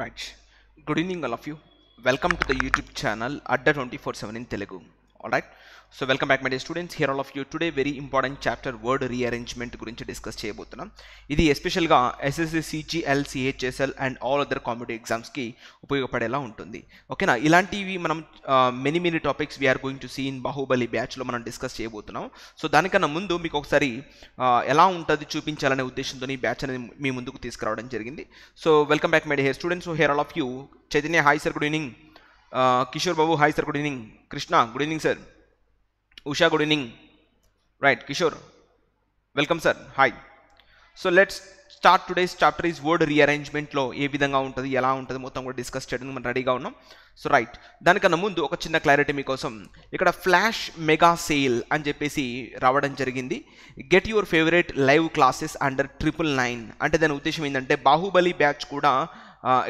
Right. Good evening all of you. Welcome to the YouTube channel Adda 24/7 in Telugu. alright so welcome back my dear students here all of you today very important chapter word rearrangement గురించి discuss చేయబోతున్నాం ఇది ఎస్పెషల్గా SSC CGL CHSL and all other comedy ఎగ్జామ్స్కి ఉపయోగపడేలా ఉంటుంది ఓకేనా ఇలాంటివి మనం many many topics we're going to see in Baahubali బ్యాచ్లో మనం డిస్కస్ చేయబోతున్నాం సో దానికన్నా ముందు మీకు ఒకసారి ఎలా ఉంటుంది చూపించాలనే ఉద్దేశంతో బ్యాచ్ అనేది మీ ముందుకు తీసుకురావడం జరిగింది so welcome back my dear here students here all of you Chaitanya hi sir good evening Kishore Babu hi sir good evening Krishna good evening sir Usha good evening right Kishore welcome sir hi so let's start today's chapter is word రీఅరేంజ్మెంట్లో ఏ విధంగా ఉంటుంది ఎలా ఉంటుంది మొత్తం కూడా discuss చేయడానికి మనం రెడీగా ఉన్నాం సో రైట్ దానికన్నా ముందు ఒక చిన్న క్లారిటీ మీకోసం ఇక్కడ ఫ్లాష్ మెగా సేల్ అని చెప్పేసి రావడం జరిగింది get your favourite live classes under triple nine అంటే దాని ఉద్దేశం ఏంటంటే బాహుబలి బ్యాచ్ కూడా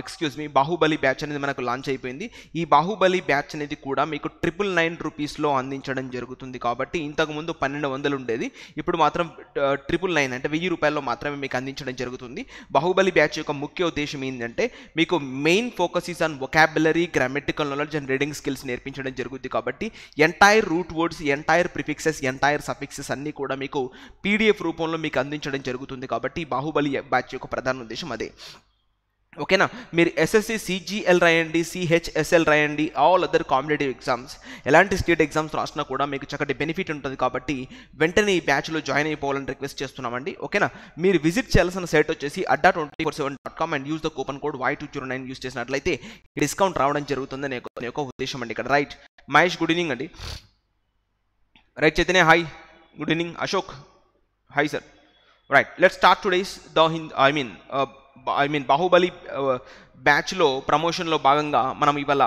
ఎక్స్క్యూజ్ మీ బాహుబలి బ్యాచ్ అనేది మనకు లాంచ్ అయిపోయింది ఈ బాహుబలి బ్యాచ్ అనేది కూడా మీకు ట్రిపుల్ నైన్ రూపీస్లో అందించడం జరుగుతుంది కాబట్టి ఇంతకుముందు పన్నెండు వందలు ఉండేది ఇప్పుడు మాత్రం ట్రిపుల్ నైన్ అంటే వెయ్యి రూపాయల్లో మాత్రమే మీకు అందించడం జరుగుతుంది బాహుబలి బ్యాచ్ యొక్క ముఖ్య ఉద్దేశం ఏంటంటే మీకు main focus is on vocabulary grammatical knowledge and reading skills నేర్పించడం జరుగుతుంది కాబట్టి entire root words entire prefixes entire suffixes అన్నీ కూడా మీకు పీడిఎఫ్ రూపంలో మీకు అందించడం జరుగుతుంది కాబట్టి బాహుబలి బ్యాచ్ యొక్క ప్రధాన ఉద్దేశం అదే ఓకేనా మీరు ఎస్ఎస్సి సిజిఎల్ రాయండి సిహెచ్ఎస్ఎల్ రాయండి ఆల్ అదర్ కాంపిటేటివ్ ఎగ్జామ్స్ ఎలాంటి స్టేట్ ఎగ్జామ్స్ రాసినా కూడా మీకు చక్కటి బెనిఫిట్ ఉంటుంది కాబట్టి వెంటనే ఈ బ్యాచ్లో జాయిన్ అయిపోవాలని రిక్వెస్ట్ చేస్తున్నామండి ఓకేనా మీరు విజిట్ చేయాల్సిన సైట్ వచ్చేసి Adda twenty four seven dot com and use the coupon code Y two zero nine use చేసినట్లయితే డిస్కౌంట్ రావడం జరుగుతుంది అనే ఒక ఉద్దేశం అండి ఇక్కడ రైట్ మహేష్ గుడ్ ఈవినింగ్ అండి right Chaitanya hi good evening Ashok hi sir right let start today's the హింద్ I mean I mean Baahubali బ్యాచ్లో ప్రమోషన్లో భాగంగా మనం ఇవాళ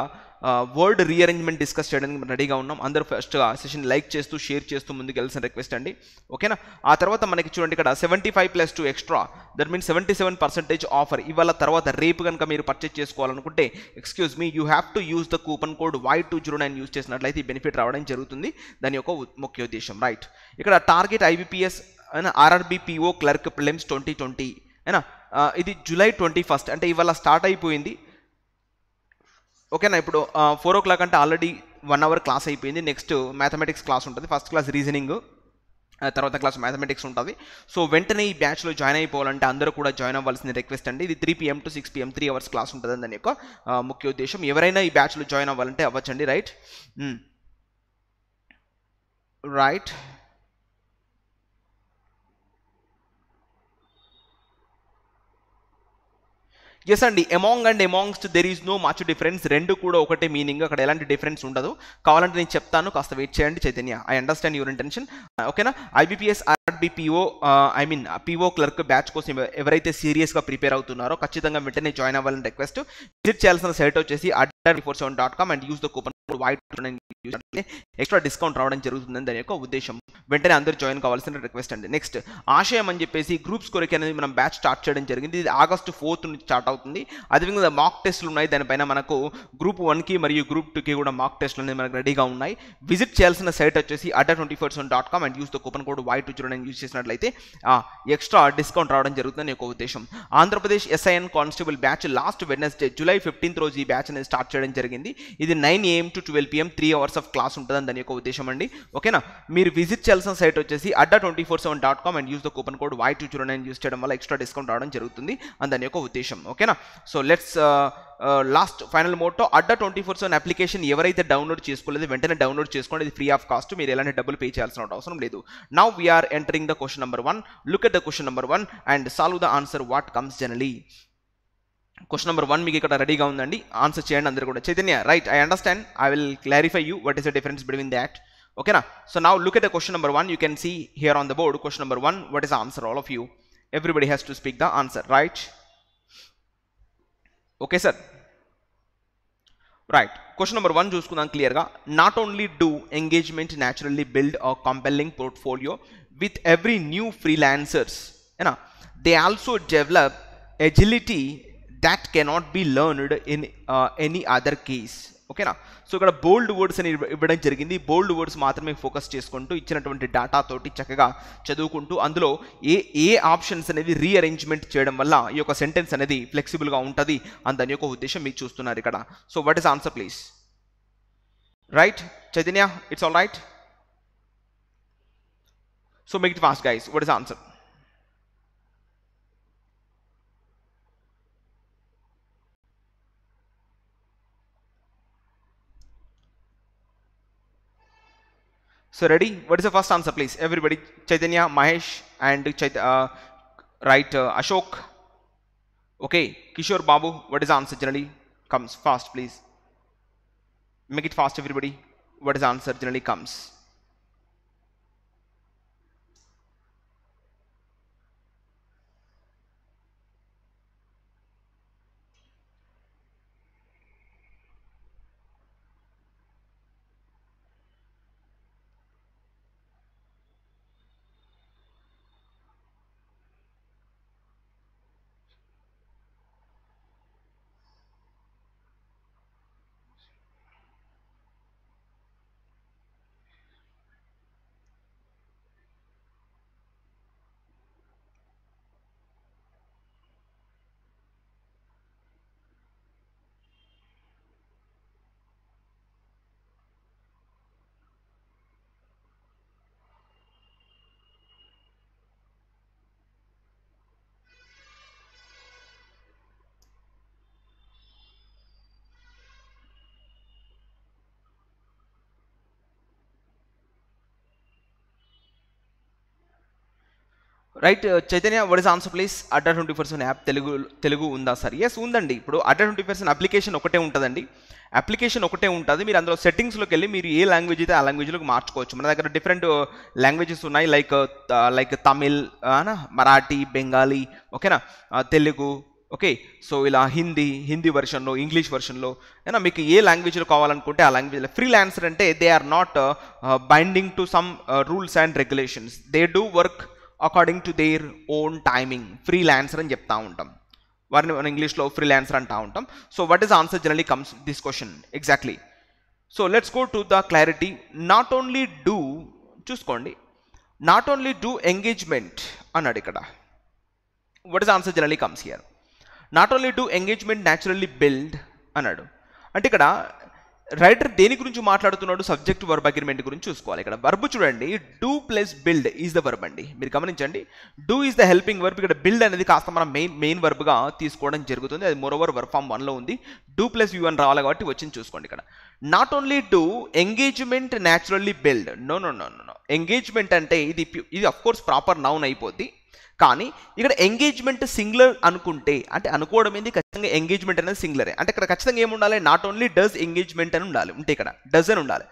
వర్డ్ రీఅరేంజ్మెంట్ డిస్కస్ చేయడానికి రెడీగా ఉన్నాం అందరూ ఫస్ట్గా సెషన్ లైక్ చేస్తూ షేర్ చేస్తూ ముందుకు వెళ్ళాల్సిన రిక్వెస్ట్ అండి ఓకేనా ఆ తర్వాత మనకి చూడండి ఇక్కడ seventy five plus two extra that means seventy seven percentage offer ఇవాళ తర్వాత రేపు కనుక మీరు పర్చేజ్ చేసుకోవాలనుకుంటే excuse me you have to use the coupon code Y two zero nine use చేసినట్లయితే ఈ బెనిఫిట్ రావడం జరుగుతుంది దాని యొక్క ముఖ్య ఉద్దేశం రైట్ ఇక్కడ target IBPS RRB PO clerk prelims twenty twenty అయినా ఇది జూలై ట్వంటీ ఫస్ట్ అంటే ఇవాళ స్టార్ట్ అయిపోయింది ఓకేనా ఇప్పుడు four o'clock already one hour class అయిపోయింది నెక్స్ట్ మ్యాథమెటిక్స్ క్లాస్ ఉంటుంది ఫస్ట్ క్లాస్ రీజనింగ్ తర్వాత క్లాస్ మ్యాథమెటిక్స్ ఉంటుంది సో వెంటనే ఈ బ్యాచ్లో జాయిన్ అయిపోవాలంటే అందరూ కూడా జాయిన్ అవ్వాల్సిన రిక్వెస్ట్ అండి ఇది three PM to six PM three hours class ఉంటుంది దాని యొక్క ముఖ్య ఉద్దేశం ఎవరైనా ఈ బ్యాచ్లో జాయిన్ అవ్వాలంటే అవ్వచ్చండి రైట్ రైట్ ఎస్ అండి among and amongst there is no much difference రెండు కూడా ఒకటే మీనింగ్ అక్కడ ఎలాంటి డిఫరెన్స్ ఉండదు కావాలంటే నేను చెప్తాను కాస్త వెయిట్ చేయండి Chaitanya I understand your intention ఓకేనా IBPS RBPO I mean PO clerk batch కోసం ఎవరైతే సీరియస్గా ప్రిపేర్ అవుతున్నారో ఖచ్చితంగా వెంటనే జాయిన్ అవ్వాలని రిక్వెస్ట్ విజిట్ చేయాల్సిన సైట్ వచ్చేసి 47.com and use the coupon code white extra discount రావడం జరుగుతుందని దాని యొక్క ఉద్దేశం వెంటనే అందరూ జాయిన్ కావాల్సిన రిక్వెస్ట్ అండి నెక్స్ట్ ఆశయం అని చెప్పేసి గ్రూప్స్ కొరకు అనేది మనం బ్యాచ్ స్టార్ట్ చేయడం జరిగింది ఇది ఆగస్టు ఫోర్త్ నుంచి స్టార్ట్ అవుతుంది అదేవిధంగా మాక్ టెస్ట్లు ఉన్నాయి దానిపైన మనకు గ్రూప్ వన్కి మరియు గ్రూప్ టూకి కూడా మాక్ టెస్ట్లు అనేది మనకు రెడీగా ఉన్నాయి విజిట్ చేయాల్సిన సైట్ వచ్చేసి Adda twenty four seven dot com and use the coupon code Y two అని యూస్ చేసినట్లయితే ఎక్స్ట్రా డిస్కౌంట్ రావడం జరుగుతుందని యొక్క ఉద్దేశం Andhra Pradesh SI and constable batch last Wednesday July fifteenth రోజు ఈ బ్యాచ్ అనేది స్టార్ట్ స్టార్ట్ చేయడం జరిగింది ఇది nine AM to twelve PM three hours of class ఉంటుందని దాని యొక్క ఉద్దేశం అండి ఓకేనా మీరు విజిట్ చేయాల్సిన సైట్ వచ్చేసి Adda twenty four seven dot com and use the coupon code Y two zero nine use చేయడం వల్ల ఎక్స్ట్రా డిస్కౌంట్ రావడం జరుగుతుంది అని దాని యొక్క ఉద్దేశం ఓకేనా so let's last final motto Adda twenty four seven application ఎవరైతే డౌన్లోడ్ చేసుకోలేదు వెంటనే డౌన్లోడ్ చేసుకోండి ఇది ఫ్రీ ఆఫ్ కాస్ట్ మీరు ఎలాంటి డబ్బులు పే చేయాల్సిన అవసరం లేదు now we're entering the question number one look at the question number one and solve the answer what comes generally Question number one, we Mikikata ready Gaundandi, answer chain under Koda yeah. Right, I understand. I will clarify you what is the difference between that. Okay, na? so now look at the question number one. You can see here on the board, question number one, what is answer? All of you, everybody has to speak the answer, right? Okay, sir. Right, question number one, choose Kunan clear. Ga. Not only do engagement naturally build a compelling portfolio with every new freelancers, you know, they also develop agility that cannot be learned in any other case ఓకేనా so ఇక్కడ bold words అని ఇవ్వడం జరిగింది బోల్డ్ words మాత్రమే focus చేసుకుంటూ ఇచ్చినటువంటి data తోటి చక్కగా చదువుకుంటూ అందులో ఏ ఏ ఆప్షన్స్ అనేది రీఅరేంజ్మెంట్ చేయడం వల్ల ఈ యొక్క సెంటెన్స్ అనేది ఫ్లెక్సిబుల్గా ఉంటుంది అని దాని యొక్క ఉద్దేశం మీరు చూస్తున్నారు ఇక్కడ so what is answer please right Chaitanya it's all right so make it fast guys what is answer So ready? What is the first answer, please? Everybody, Chaitanya, Mahesh, and Chait uh, right, uh, Ashok. Okay, Kishore Babu, what is the answer generally? Comes fast, please. Make it fast, everybody. What is the answer generally comes? Right Chaitanya what is answer please Adda twenty percent app Telugu Telugu ఉందా sir yes ఉందండి ఇప్పుడు అడ్డా twenty percent application ఒకటే ఉంటుందండి application ఒకటే ఉంటుంది మీరు అందులో సెట్టింగ్స్లోకి వెళ్ళి మీరు ఏ లాంగ్వేజ్ అయితే ఆ లాంగ్వేజ్లోకి మార్చుకోవచ్చు మన దగ్గర డిఫరెంట్ లాంగ్వేజెస్ uh, ఉన్నాయి లైక్ లైక్ తమిళ్ మరాఠీ బెంగాలీ ఓకేనా తెలుగు ఓకే సో ఇలా హిందీ హిందీ వెర్షన్లో ఇంగ్లీష్ వెర్షన్లో అయినా మీకు ఏ లాంగ్వేజ్లో కావాలనుకుంటే ఆ లాంగ్వేజ్లో ఫ్రీలాన్సర్ అంటే they are not binding to some rules and regulations they do work according to their own timing freelancer అని చెప్తా ఉంటాం వారిని మనం ఇంగ్లీష్లో ఫ్రీలాన్సర్ అంటూ ఉంటాం so what is answer generally comes this question exactly so let's go to the clarity not only do చూసుకోండి not only do engagement అన్నాడు ఇక్కడ what is answer generally comes here not only do engagement naturally build అన్నాడు అంటే ఇక్కడ writer దేని గురించి మాట్లాడుతున్నాడు subject verb agreement గురించి చూసుకోవాలి ఇక్కడ వర్బ్ చూడండి do plus build is the verb అండి మీరు గమనించండి do is the helping verb ఇక్కడ బిల్డ్ అనేది కాస్త మనం మెయిన్ మెయిన్ వర్బ్గా తీసుకోవడం జరుగుతుంది అది ఓవర్ వర్క్ ఫామ్ వన్లో ఉంది డూ ప్లస్ యూ అని రావాలి కాబట్టి వచ్చింది చూసుకోండి ఇక్కడ not only do engagement naturally build no no no no engagement అంటే ఇది ఇది అఫ్కోర్స్ కోర్స్ ప్రాపర్ నౌన్ అయిపోద్ది కానీ ఇక్కడ ఎంగేజ్మెంట్ సింగులర్ అనుకుంటే అంటే అనుకోవడం ఏంది ఖచ్చితంగా ఎంగేజ్మెంట్ అనేది సింగులరే అంటే ఇక్కడ ఖచ్చితంగా ఉండాలి నాట్ ఓన్లీ డస్ ఎంగేజ్మెంట్ అని ఉండాలి ఉంటే ఇక్కడ డజ్ అని ఉండాలి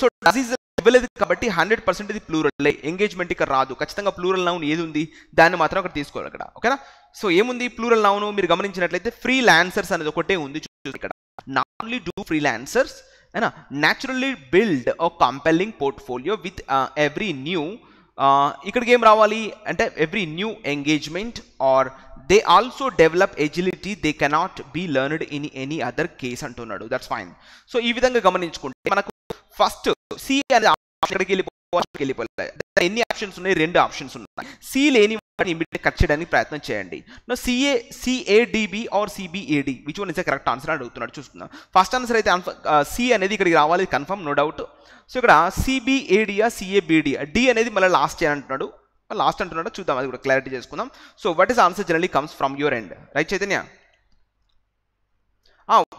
సో డజ్ ఈజ్ ఇవ్వలేదు కాబట్టి హండ్రెడ్ పర్సెంట్ ఇది ప్లూరల్ ఎంగేజ్మెంట్ ఇక్కడ రాదు ఖచ్చితంగా ప్లూరల్ నౌన్ ఏది ఉంది దాన్ని మాత్రం అక్కడ తీసుకోవాలి ఇక్కడ ఓకేనా సో ఏముంది ప్లూరల్ నౌన్ మీరు గమనించినట్లయితే ఫ్రీ లాన్సర్స్ అనేది ఒకటే ఉంది ఇక్కడ not only do freelancers naturally build ఓ compelling portfolio with every new ఇక్కడికి ఏం రావాలి అంటే every new engagement are they also develop agility they cannot be learned in any other case అంటున్నాడు దట్స్ ఫైన్ సో ఈ విధంగా గమనించుకుంటే మనకు first C అనేది ఇక్కడికి వెళ్ళిపో వాష్కి వెళ్ళిపోలేదు ఎన్ని ఆప్షన్స్ ఉన్నాయి రెండు ఆప్షన్స్ ఉన్నాయి సి లేని వాటిని ఇమీడియట్ కట్ చేయడానికి ప్రయత్నం చేయండి no CA CADB or CBAD which one is correct answer అని అడుగుతున్నాడు చూస్తున్నాం ఫస్ట్ ఆన్సర్ అయితే సి అనేది ఇక్కడికి రావాలి కన్ఫర్మ్ నో డౌట్ సో ఇక్కడ సిబిఏడియా సిఏబిడి డి అనేది మళ్ళీ లాస్ట్ అని అంటున్నాడు లాస్ట్ అంటున్నాడు చూద్దాం అది కూడా క్లారిటీ చేసుకుందాం so what is answer generally comes from your end right Chaitanya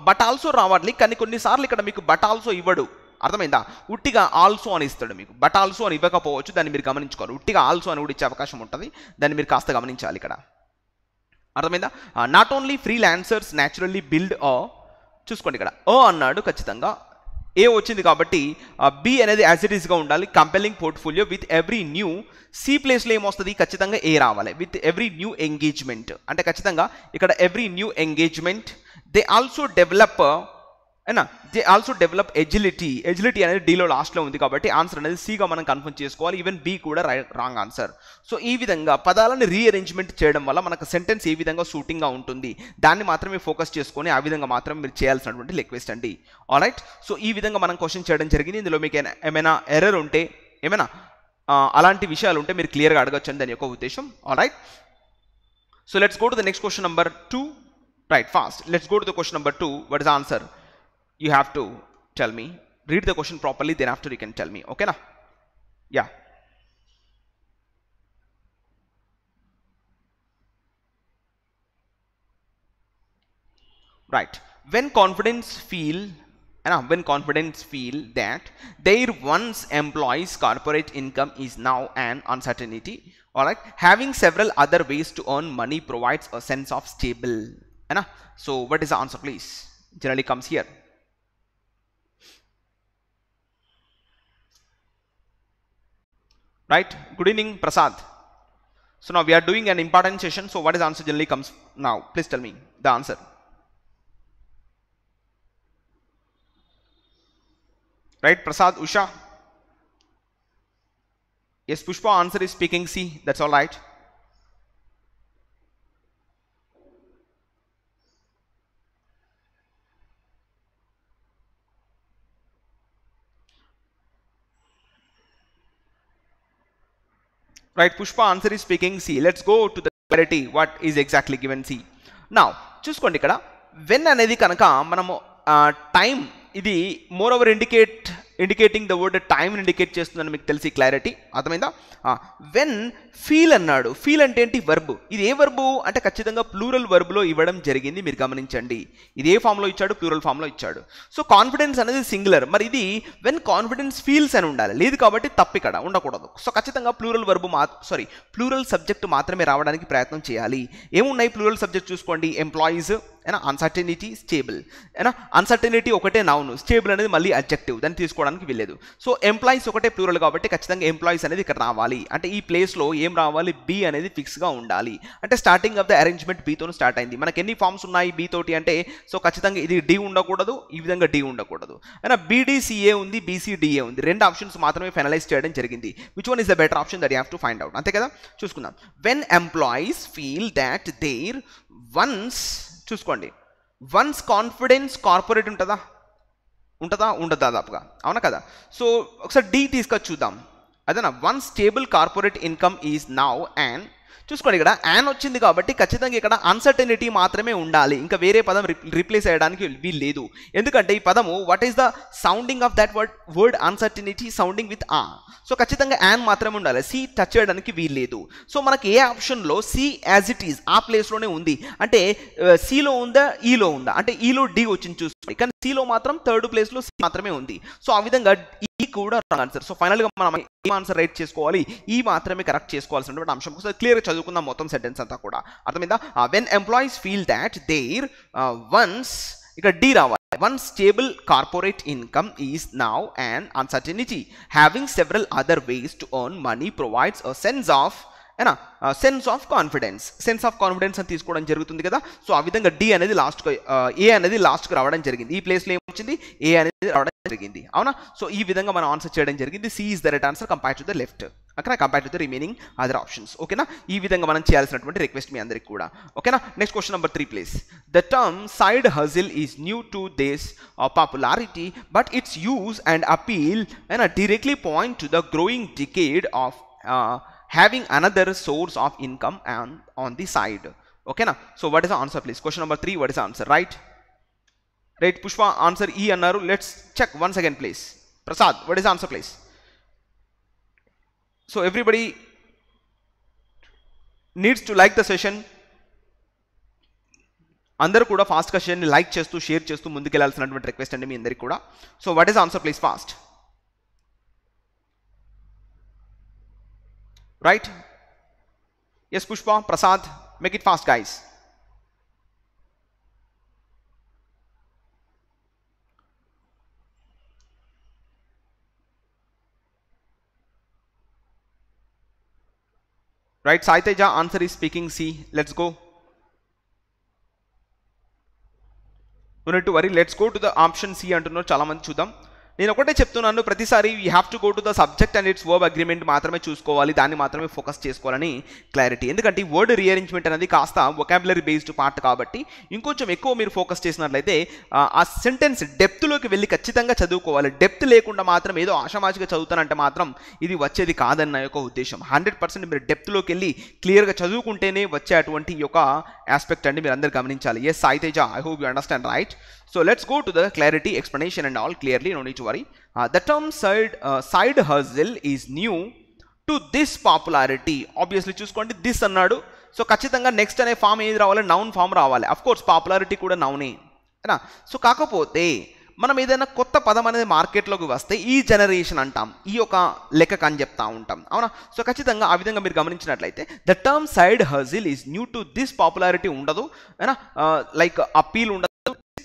but also రావాలి కానీ కొన్నిసార్లు ఇక్కడ మీకు బట్ ఆల్సో ఇవ్వడు అర్థమైందా ఉట్టిగా ఆల్సో అని ఇస్తాడు మీకు బట్ ఆల్సో అని ఇవ్వకపోవచ్చు దాన్ని మీరు గమనించుకోవాలి ఉట్టిగా ఆల్సో అని కూడా ఇచ్చే అవకాశం ఉంటుంది దాన్ని మీరు కాస్త గమనించాలి ఇక్కడ అర్థమైందా not only freelancers naturally build ఆ చూసుకోండి ఇక్కడ ఓ అన్నాడు ఖచ్చితంగా ఏ వచ్చింది కాబట్టి బి అనేది యాజ్ ఇట్ ఈస్గా ఉండాలి compelling portfolio with every new C ప్లేస్లో ఏమొస్తుంది ఖచ్చితంగా ఏ రావాలి విత్ ఎవ్రీ న్యూ ఎంగేజ్మెంట్ అంటే ఖచ్చితంగా ఇక్కడ every new engagement they also develop అయినా they also develop agility agility అనేది డీలో లాస్ట్లో ఉంది కాబట్టి ఆన్సర్ అనేది సిగా మనం కన్ఫర్మ్ చేసుకోవాలి ఈవెన్ బి కూడా రాంగ్ ఆన్సర్ సో ఈ విధంగా పదాలను రీఅరేంజ్మెంట్ చేయడం వల్ల మనకు సెంటెన్స్ ఏ విధంగా షూటింగ్గా ఉంటుంది దాన్ని మాత్రమే ఫోకస్ చేసుకొని ఆ విధంగా మాత్రం మీరు చేయాల్సినటువంటి లెక్వెస్ట్ అండి ఆల్రైట్ సో ఈ విధంగా మనం క్వశ్చన్ చేయడం జరిగింది ఇందులో మీకు ఏమైనా ఎర్రర్ ఉంటే ఏమైనా అలాంటి విషయాలు ఉంటే మీరు క్లియర్గా అడగచ్చు అని దాని యొక్క ఉద్దేశం alright so let's go to the next question number two right fast let's go to the question number two what is answer you have to tell me read the question properly then after you can tell me okay now yeah right when confidence feel uh, when confidence feel that their once employees corporate income is now an uncertainty all right having several other ways to earn money provides a sense of stable uh, so what is the answer please generally comes here right good evening prasad so now we are doing an important session so what is answer generally comes now please tell me the answer right prasad usha yes pushpa answer is speaking c that's all right Right, Pushpa answer is speaking C. Let's go to the clarity what is exactly given C. Now, చూసుకోండి ఇక్కడ when అనేది కనుక మనము time ఇది moreover indicate indicating the word time indicate చేస్తుందని మీకు తెలిసి clarity అర్థమైందా వెన్ ఫీల్ అన్నాడు ఫీల్ అంటే ఏంటి వర్బ్ ఇది ఏ వర్బు అంటే ఖచ్చితంగా ప్లూరల్ వర్బ్లో ఇవ్వడం జరిగింది మీరు గమనించండి ఇది ఏ ఫామ్లో ఇచ్చాడు ప్లూరల్ ఫామ్లో ఇచ్చాడు సో కాన్ఫిడెన్స్ అనేది సింగులర్ మరి ఇది వెన్ కాన్ఫిడెన్స్ ఫీల్స్ అని ఉండాలి లేదు కాబట్టి తప్పు ఇక్కడ ఉండకూడదు సో ఖచ్చితంగా ప్లూరల్ వర్బు మా సారీ ప్లూరల్ సబ్జెక్ట్ మాత్రమే రావడానికి ప్రయత్నం చేయాలి ఏమున్నాయి ప్లూరల్ సబ్జెక్ట్ చూసుకోండి ఎంప్లాయీస్ ఏనా అన్సర్టెనిటీ స్టేబుల్ ఏనా అన్సర్టెనిటీ ఒకటే నౌను స్టేబుల్ అనేది మళ్ళీ అబ్జెక్టివ్ దాన్ని తీసుకోవడానికి వెళ్ళలేదు సో ఎంప్లాయీస్ ఒకటే ప్యూరల్ కాబట్టి ఖచ్చితంగా ఎంప్లాయీస్ అనేది ఇక్కడ రావాలి అంటే ఈ ప్లేస్లో ఏం రావాలి బి అనేది ఫిక్స్గా ఉండాలి అంటే స్టార్టింగ్ ఆఫ్ ద అరేంజ్మెంట్ బీతో స్టార్ట్ అయింది మనకి ఎన్ని ఫామ్స్ ఉన్నాయి బీ తోటి అంటే సో ఖచ్చితంగా ఇది డి ఉండకూడదు ఈ విధంగా డి ఉండకూడదు అయినా బీడీసీఏ ఉంది బీసీడీఏ ఉంది రెండు ఆప్షన్స్ మాత్రమే ఫైనలైజ్ చేయడం జరిగింది which one is the better option that you to find out అంతే కదా చూసుకుందాం when employees feel that their once చూసుకోండి వన్స్ కాన్ఫిడెన్స్ కార్పొరేట్ ఉంటుందా ఉంటుందా ఉండదు దాదాపుగా అవునా కదా సో ఒకసారి డి తీసుకొచ్చి చూద్దాం అదేనా one stable corporate income is now and చూసుకోండి ఇక్కడ యాన్ వచ్చింది కాబట్టి ఖచ్చితంగా ఇక్కడ అన్సర్టనిటీ మాత్రమే ఉండాలి ఇంకా వేరే పదం రిప్లేస్ చేయడానికి వీలు లేదు ఎందుకంటే ఈ పదము what is the sounding of that word word uncertainty sounding with ఆ సో ఖచ్చితంగా యాన్ మాత్రమే ఉండాలి సి టచ్ చేయడానికి వీలు లేదు సో మనకి ఏ ఆప్షన్లో సి యాజ్ ఇట్ ఈస్ ఆ ప్లేస్లోనే ఉంది అంటే సిలో ఉందా ఈలో e ఉందా అంటే ఈలో e డి వచ్చింది చూసుకోండి కానీ సిలో మాత్రం థర్డ్ ప్లేస్లో సి మాత్రమే ఉంది సో ఆ విధంగా ఈ కూడా రాంగ్ ఆన్సర్ సో ఫైనల్గా మనం ఏం ఆన్సర్ రైట్ చేసుకోవాలి ఈ మాత్రమే కరెక్ట్ చేసుకోవాల్సినటువంటి అంశం ఒకసారి క్లియర్గా చదువుకుందాం మొత్తం సెంటెన్స్ అంతా కూడా అర్థమైందా when employees feel that their once ఇక్కడ డి రావాలి one stable corporate income is now and uncertainty having several other ways to earn money provides a sense of ఏనా sense of confidence sense of confidence అని తీసుకోవడం జరుగుతుంది కదా so ఆ విధంగా D అనేది లాస్ట్కి ఏ uh, అనేది లాస్ట్కి రావడం జరిగింది ఈ ప్లేస్లో ఏమొచ్చింది ఏ అనేది రావడం So, this is answer chedan jarigindi. C is the right answer compared to the left. Okay, compared to the remaining other options. Okay, na? Evidanga manan request me andre kuda. Okay, na? Next question number three, please. The term side hustle is new to this uh, popularity, but its use and appeal and uh, directly point to the growing decade of uh, having another source of income and on the side. Okay, na? So, what is the answer, please? Question number three, what is the answer? Right? Right Pushpa answer ई అన్నారు let's check once again please Prasad what is answer please so everybody needs to like the session అందరూ కూడా fast question ని like చేస్తూ share చేస్తూ ముందుకు వెళ్ళాల్సినటువంటి request అండి మీ అందరికీ కూడా so what is answer please fast right yes pushpa prasad make it fast guys Right, Saiteja answer is speaking C. Let's go. No need to worry. Let's go to the option C అంటున్నారు చాలా మంది చూద్దాం నేను ఒకటే చెప్తున్నాను ప్రతిసారి you have to go to the subject and it's verb agreement మాత్రమే చూసుకోవాలి దాన్ని మాత్రమే ఫోకస్ చేసుకోవాలని క్లారిటీ ఎందుకంటే ఈ వర్డ్ రీఅరేంజ్మెంట్ అనేది కాస్త వొకాబులరీ బేస్డ్ పార్ట్ కాబట్టి ఇంకొంచెం ఎక్కువ మీరు ఫోకస్ చేసినట్లయితే ఆ సెంటెన్స్ డెప్త్లోకి వెళ్ళి ఖచ్చితంగా చదువుకోవాలి డెప్త్ లేకుండా మాత్రం ఏదో ఆషామాజిగా చదువుతానంటే మాత్రం ఇది వచ్చేది కాదన్న యొక్క ఉద్దేశం హండ్రెడ్ పర్సెంట్ మీరు డెప్త్లోకి వెళ్ళి క్లియర్గా చదువుకుంటేనే వచ్చే అటువంటి యొక్క ఆస్పెక్ట్ అండి మీరు అందరు గమనించాలి yes Sai Teja I hope you understand right So let's go to the clarity explanation and all clearly, no need to worry. Uh, the term side, uh, side hustle is new to this popularity obviously చూసుకోండి this అన్నాడు so ఖచ్చితంగా next అనే form ఏది రావాలి noun form రావాలి of course popularity కూడా నౌనే అయినా సో కాకపోతే మనం ఏదైనా కొత్త పదం అనేది మార్కెట్లోకి వస్తే ఈ జనరేషన్ అంటాం ఈ యొక్క లెక్కకు అని చెప్తా ఉంటాం అవునా సో ఖచ్చితంగా ఆ విధంగా మీరు గమనించినట్లయితే the term side hustle is new to this popularity ఉండదు అయినా లైక్ uh, అపీల్ ఉండదు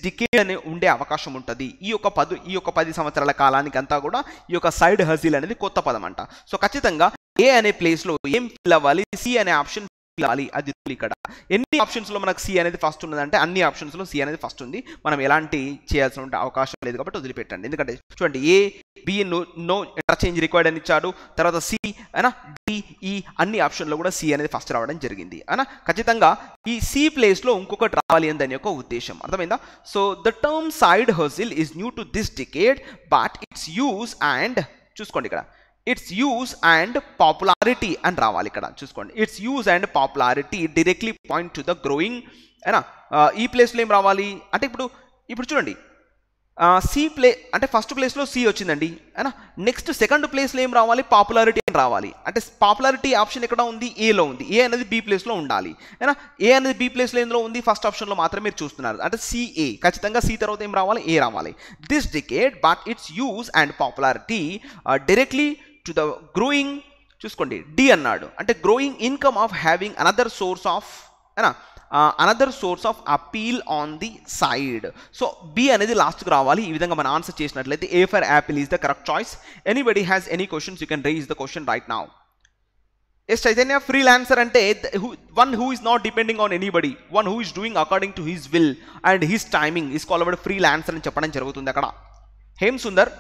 డికేడ్ అనే ఉండే అవకాశం ఉంటుంది ఈ యొక్క పదు ఈ యొక్క పది సంవత్సరాల కాలానికి అంతా కూడా ఈ యొక్క సైడ్ హజిల్ అనేది కొత్త పదం అంట సో ఖచ్చితంగా ఏ అనే ప్లేస్లో ఏం ఫిల్ అవ్వాలి సి అనే ఆప్షన్ లాలి అది ఇక్కడ ఎన్ని ఆప్షన్స్లో మనకు సి అనేది ఫస్ట్ ఉన్నదంటే అన్ని ఆప్షన్స్లో సి అనేది ఫస్ట్ ఉంది మనం ఎలాంటి చేయాల్సిన అవకాశం లేదు కాబట్టి వదిలిపెట్టండి ఎందుకంటే చూడండి A B no interchange required అని ఇచ్చాడు తర్వాత సి అయినా డి ఈ e అన్ని ఆప్షన్లో కూడా సి అనేది ఫస్ట్ రావడం జరిగింది అయినా ఖచ్చితంగా ఈ సి ప్లేస్లో ఇంకొకటి రావాలి అని దాని యొక్క ఉద్దేశం అర్థమైందా సో ద టర్మ్ సైడ్ హర్సిల్ is new to this decade but its use and చూసుకోండి ఇక్కడ ఇట్స్ యూస్ అండ్ పాపులారిటీ అని రావాలి ఇక్కడ చూసుకోండి its use and popularity directly point to the growing అయినా ఈ ప్లేస్లో ఏం రావాలి అంటే ఇప్పుడు ఇప్పుడు చూడండి సి ప్లే అంటే ఫస్ట్ ప్లేస్లో సి వచ్చిందండి అయినా నెక్స్ట్ సెకండ్ ప్లేస్లో ఏం రావాలి పాపులారిటీ అని రావాలి అంటే పాపులారిటీ ఆప్షన్ ఎక్కడ ఉంది ఏలో ఉంది ఏ అనేది బి ప్లేస్లో ఉండాలి అయినా ఏ అనేది బి ప్లేస్లో ఎందులో ఉంది ఫస్ట్ ఆప్షన్లో మాత్రమే మీరు చూస్తున్నారు అంటే సిఏ ఖచ్చితంగా సి తర్వాత ఏం రావాలి ఏ రావాలి this decade but its use and popularity directly to the growing చూసుకోండి డి అన్నాడు అంటే growing income of having another source of ఏనా another source of appeal on the side so B అనేది లాస్ట్కి రావాలి ఈ విధంగా మనం ఆన్సర్ చేసినట్లయితే A for apple is the correct choice anybody has any questions you can raise the question right now yes Chaitanya freelancer అంటే one who is not depending on anybody one who is doing according to his will and his timing is called freelancer అని చెప్పడం జరుగుతుంది అక్కడ Hem Sundar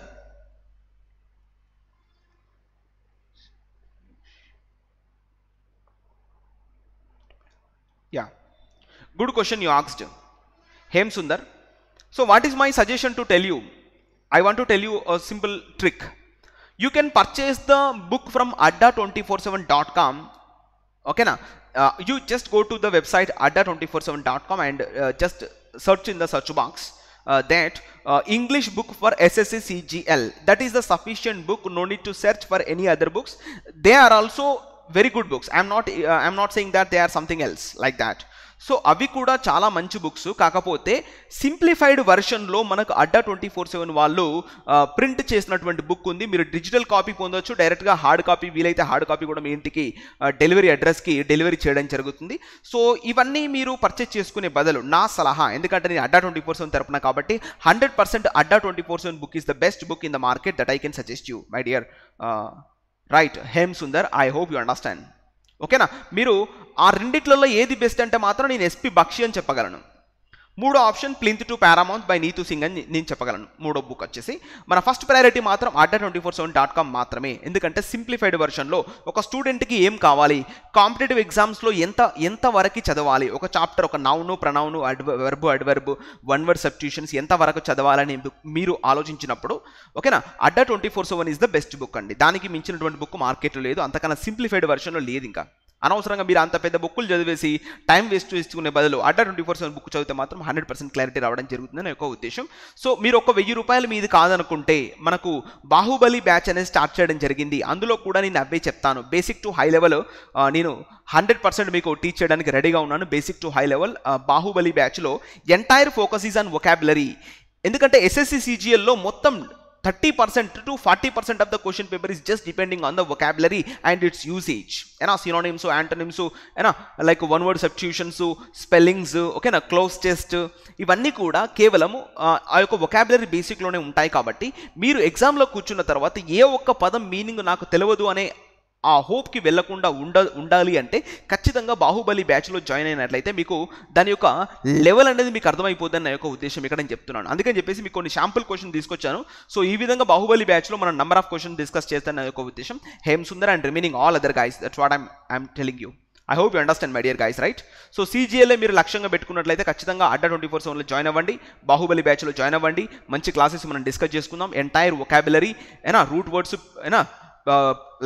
Good question you asked. Hem Sundar. So what is my suggestion to tell you? I want to tell you a simple trick. You can purchase the book from adda247.com. Okay na? Uh, you just go to the website adda247.com and uh, just search in the search box. Uh, that uh, English book for SSC CGL. That is the sufficient book. No need to search for any other books. They are also very good books. I'm not. Uh, I'm not saying that they are something else like that. So అవి కూడా చాలా మంచి books కాకపోతే simplified వెర్షన్లో మనకు Adda twenty four seven వాళ్ళు print చేసినటువంటి book ఉంది మీరు డిజిటల్ కాపీ పొందొచ్చు డైరెక్ట్గా హార్డ్ కాపీ వీలైతే హార్డ్ కాపీ కూడా మీ ఇంటికి డెలివరీ అడ్రస్కి డెలివరీ చేయడం జరుగుతుంది సో ఇవన్నీ మీరు పర్చేస్ చేసుకునే బదులు నా సలహా ఎందుకంటే నేను అడ్డా ట్వంటీ ఫోర్ సెవెన్ తరపున కాబట్టి hundred percent Adda twenty four seven book is the best book in the market that I can suggest you my dear right Hem Sundar I hope you understand ఓకేనా మీరు ఆ రెండిట్లలో ఏది బెస్ట్ అంటే మాత్రం నేను ఎస్పీ బక్షి అని చెప్పగలను మూడో option plinth to paramount by Neetu Singh అని నేను చెప్పగలను మూడో బుక్ వచ్చేసి మన ఫస్ట్ ప్రయారిటీ మాత్రం Adda twenty four seven dot com మాత్రమే ఎందుకంటే సింప్లిఫైడ్ వెర్షన్లో ఒక స్టూడెంట్కి ఏం కావాలి కాంపిటేటివ్ ఎగ్జామ్స్లో ఎంత ఎంత వరకు చదవాలి ఒక చాప్టర్ ఒక noun pronoun adverb adverb one word substitutions ఎంత వరకు చదవాలని మీరు ఆలోచించినప్పుడు ఓకేనా Adda twenty four seven is the best book అండి దానికి మించినటువంటి బుక్ మార్కెట్లో లేదు అంతకన్నా సింప్లిఫైడ్ వెర్షన్లో లేదు ఇంకా అనవసరంగా మీరు అంత పెద్ద బుక్కులు చదివేసి టైం వేస్ట్ చేసుకునే బదులు Adda twenty four seven book చదివితే మాత్రం హండ్రెడ్ పర్సెంట్ క్లారిటీ రావడం జరుగుతుంది అని ఒక ఉద్దేశం సో మీరు ఒక వెయ్యి రూపాయలు మీది కాదనుకుంటే మనకు బాహుబలి బ్యాచ్ అనేది స్టార్ట్ చేయడం జరిగింది అందులో కూడా నేను అవే చెప్తాను బేసిక్ టు హై లెవెల్ నేను హండ్రెడ్ పర్సెంట్ మీకు టీచ్ చేయడానికి రెడీగా ఉన్నాను basic to high level Baahubali బ్యాచ్లో entire focus is on vocabulary ఎందుకంటే ఎస్ఎస్సి సిజిఎల్లో మొత్తం 30% to 40% of the question paper is just depending on the vocabulary and its usage ఏనా సినోనిమ్స్ యాంటోనిమ్స్ ఏనా like one word substitutions spellings ఓకేనా cloze test ఇవన్నీ కూడా కేవలం ఆ యొక్క వొకాబులరీ బేసిక్లోనే ఉంటాయి కాబట్టి మీరు ఎగ్జామ్లో కూర్చున్న తర్వాత ఏ ఒక్క పదం మీనింగ్ నాకు తెలియదు అనే ఆ హోప్కి వెళ్లకుండా ఉండ ఉండాలి అంటే ఖచ్చితంగా బాహుబలి బ్యాచ్లో జాయిన్ అయినట్లయితే మీకు దాని యొక్క లెవెల్ అనేది మీకు అర్థమైపోద్ది నా యొక్క ఉద్దేశం ఇక్కడ నేను చెప్తున్నాను అందుకని చెప్పేసి మీకు కొన్ని శాంపుల్ క్వశ్చన్ తీసుకొచ్చాను సో ఈ విధంగా బాహుబలి బ్యాచ్లో మనం నంబర్ ఆఫ్ క్వశ్చన్ డిస్కస్ చేస్తాను నా యొక్క ఉద్దేశం Hem Sundar and remaining all other guys that's what I'm I'm telling you I hope you understand my dear guys right so సీజీఏలో మీరు లక్ష్యంగా పెట్టుకున్నట్లయితే ఖచ్చితంగా అడ్డ ట్వంటీ ఫోర్ సెవెన్లో జాయిన్ అవ్వండి బాహుబలి బ్యాచ్లో జాయిన్ అవ్వండి మంచి క్లాసెస్ మనం డిస్కస్ చేసుకుందాం ఎంటైర్ ఒకాబులరీ ఏనా రూట్ వర్డ్స్ ఏనా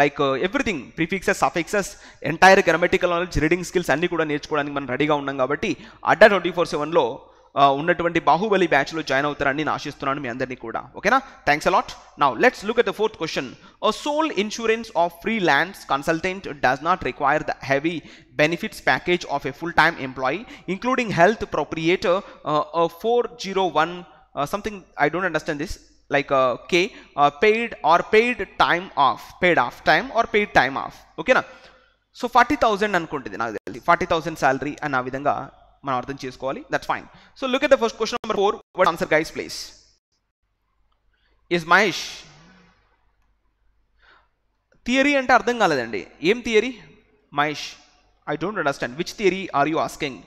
like everything prefixes suffixes entire grammatical knowledge reading skills అన్నీ కూడా నేర్చుకోవడానికి మనం రెడీగా ఉన్నాం కాబట్టి అడ్డా ట్వంటీ ఫోర్ సెవెన్లో ఉన్నటువంటి బాహుబలి బ్యాచ్లో జాయిన్ అవుతారని నేను ఆశిస్తున్నాను మీ అందరినీ కూడా ఓకేనా thanks a lot now let's look at the fourth question a sole insurance of freelance consultant does not require the heavy benefits package of a full time employee including health proprietor four zero one something I don't understand this like uh, a K uh, paid or paid time off, paid off time or paid time off. Okay na? so forty thousand అనుకుంటుంది నాకు తెలిసి forty thousand salary అని ఆ విధంగా మనం అర్థం చేసుకోవాలి that's fine so look at the first question number four what answer guys please yes Mahesh theory అంటే అర్థం కాలేదండి ఏం theory Mahesh I don't understand which theory are you asking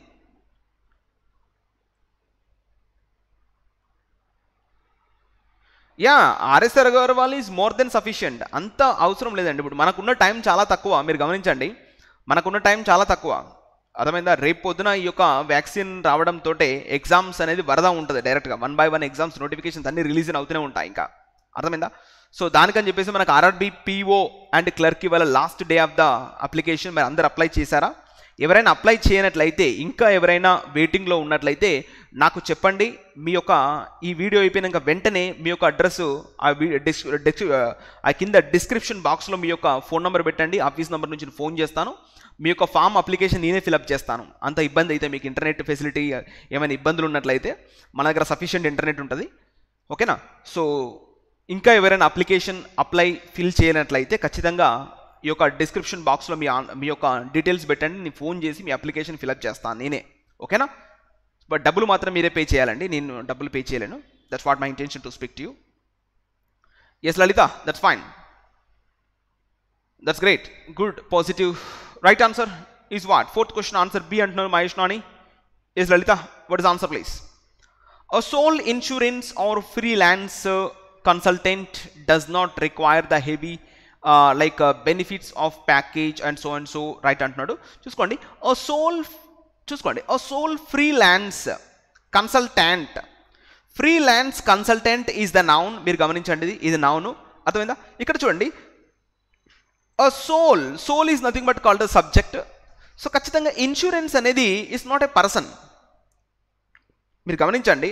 yeah RSR Agarwal is more than sufficient అంత అవసరం లేదండి ఇప్పుడు మనకున్న time చాలా తక్కువ మీరు గమనించండి మనకున్న టైం చాలా తక్కువ అర్థమైందా రేపు పొద్దున ఈ యొక్క వ్యాక్సిన్ రావడంతో ఎగ్జామ్స్ అనేది వరద ఉంటుంది డైరెక్ట్గా one by one exams notifications అన్ని రిలీజ్ అవుతూనే ఉంటాయి ఇంకా అర్థమైందా సో దానికని చెప్పేసి మనకు ఆర్ఆర్బి పీఓ అండ్ క్లర్క్ ఇవాళ last day of the application మరి అందరు అప్లై చేశారా ఎవరైనా అప్లై చేయనట్లయితే ఇంకా ఎవరైనా వెయిటింగ్లో ఉన్నట్లయితే నాకు చెప్పండి మీ యొక్క ఈ వీడియో అయిపోయినాక వెంటనే మీ యొక్క అడ్రస్ ఆ ఆ కింద డిస్క్రిప్షన్ బాక్స్లో మీ యొక్క ఫోన్ నెంబర్ పెట్టండి ఆఫీస్ నెంబర్ నుంచి ఫోన్ చేస్తాను మీ యొక్క ఫామ్ అప్లికేషన్ నేనే ఫిలప్ చేస్తాను అంత ఇబ్బంది అయితే మీకు ఇంటర్నెట్ ఫెసిలిటీ ఏమైనా ఇబ్బందులు ఉన్నట్లయితే మన దగ్గర సఫిషియంట్ ఇంటర్నెట్ ఉంటుంది ఓకేనా సో ఇంకా ఎవరైనా అప్లికేషన్ అప్లై ఫిల్ చేయనట్లయితే ఖచ్చితంగా description box detail phone application fill up नीने ओके बट डबूल मेरे पे चेयरें नीन डबूल पे चेयले that what my intention to speak you yes Lalita that fine that great good positive right answer is what fourth question answer B and महेशवाणी Lalita what is answer please a sole insurance or freelance consultant does not require the like benefits of package and so and so right అంటున్నాడు చూసుకోండి a sole చూసుకోండి a sole freelance consultant freelance consultant is the noun మీరు గమనించండి ఇది noun అర్థమైందా ఇక్కడ చూడండి a sole sole is nothing but called a subject so ఖచ్చితంగా ఇన్సూరెన్స్ అనేది ఇస్ నాట్ ఎ పర్సన్ మీరు గమనించండి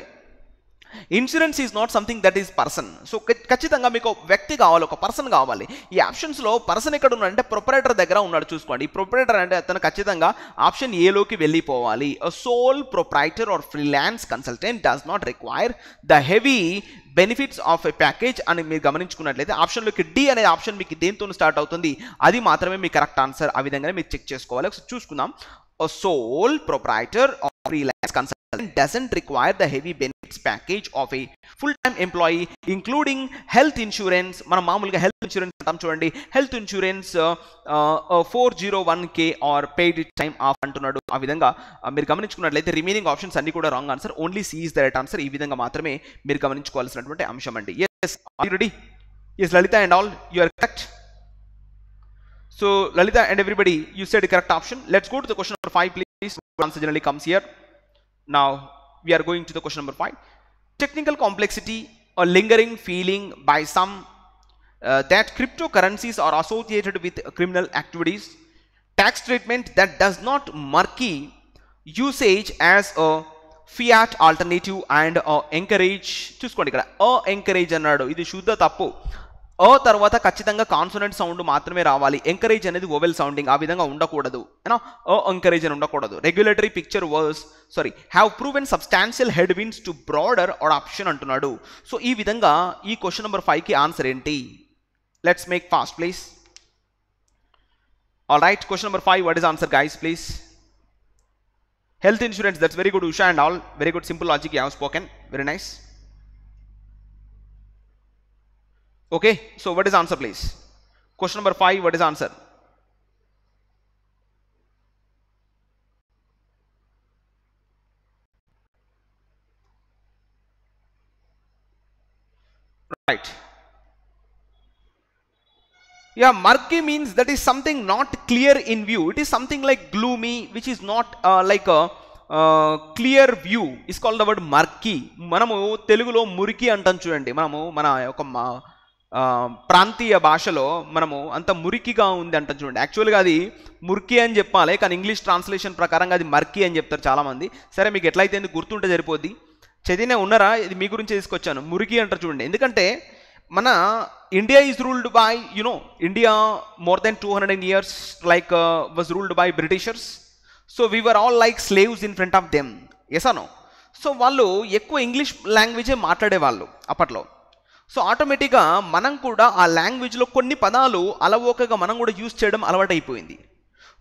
insurance is not something that is person so ఖచ్చితంగా మీకు వ్యక్తి కావాలి ఒక పర్సన్ కావాలి ఈ ఆప్షన్స్లో పర్సన్ ఎక్కడ ఉన్నాడంటే ప్రొపరేటర్ దగ్గర ఉన్నాడు చూసుకోండి ఈ ప్రొపరేటర్ అంటే అతను ఖచ్చితంగా ఆప్షన్ ఏలోకి వెళ్ళిపోవాలి sole proprietor or freelance consultant does not require the heavy benefits of a package అని మీరు గమనించుకున్నట్లయితే ఆప్షన్లోకి డి అనే ఆప్షన్ మీకు దేంతో స్టార్ట్ అవుతుంది అది మాత్రమే మీ కరెక్ట్ ఆన్సర్ ఆ విధంగానే మీరు చెక్ చేసుకోవాలి చూసుకుందాం sole proprietor of freelance doesn't require the heavy benefits package of a full-time employee including health insurance మనం మామూలుగా హెల్త్ ఇన్సూరెన్స్ అంటాం చూడండి health insurance four zero one K are paid time off అంటున్నాడు ఆ విధంగా మీరు గమనించుకున్నట్లయితే రిమైనింగ్ ఆప్షన్స్ అన్ని కూడా wrong answer only C is the right answer ఈ విధంగా మాత్రమే మీరు గమనించుకోవాల్సినటువంటి అంశం అండి yes already yes Lalita and all you are correct so Lalita and everybody, you said correct option. Let's go to the question number 5, please. Answer generally comes here. Now we are going to the question number five. Technical complexity or lingering feeling by some uh, that cryptocurrencies are associated with criminal activities. Tax treatment that does not murky usage as a fiat alternative and encourage ಚೂಸ್ಕೊಂಡಿರ ಅ encourage ಅನ್ನಾಡು ಇದು ಶುದ್ಧ tapo. ఓ తర్వాత ఖచ్చితంగా consonant sound మాత్రమే రావాలి encourage అనేది ఓవెల్ సౌండింగ్ ఆ విధంగా ఉండకూడదు యూనో ఓ ఎంకరేజ్ అని ఉండకూడదు regulatory picture worse sorry have proven substantial headwinds to broader option అంటున్నాడు సో ఈ విధంగా ఈ క్వశ్చన్ నెంబర్ ఫైవ్కి ఆన్సర్ ఏంటి let's make fast please all right question number five what is answer guys please health insurance that's very good Usha and all very good simple logic you've spoken very nice Okay, so what is answer please? Question number 5, what is answer? Right. Yeah, murky means that is something not clear in view. It is something like gloomy, which is not uh, like a clear view is called the word murky మనము తెలుగులో మురికి అంటాం చూడండి మనము మన యొక్క ప్రాంతీయ భాషలో మనము అంత మురికిగా ఉంది అంట చూడండి యాక్చువల్గా అది మురికి అని చెప్పాలి కానీ ఇంగ్లీష్ ట్రాన్స్లేషన్ ప్రకారంగా అది మర్కి అని చెప్తారు చాలామంది సరే మీకు ఎట్లయితే గుర్తుంటే సరిపోద్ది చదివినే ఉన్నారా ఇది మీ గురించి తీసుకొచ్చాను మురికి అంటారు చూడండి ఎందుకంటే మన India is ruled by you know India more than two hundred years like was ruled by Britishers so we are all like slaves in front of them ఎసానో సో వాళ్ళు ఎక్కువ ఇంగ్లీష్ లాంగ్వేజే మాట్లాడేవాళ్ళు అప్పట్లో సో ఆటోమేటిక్గా మనం కూడా ఆ లాంగ్వేజ్లో కొన్ని పదాలు అలవోకగా మనం కూడా యూజ్ చేయడం అలవాటైపోయింది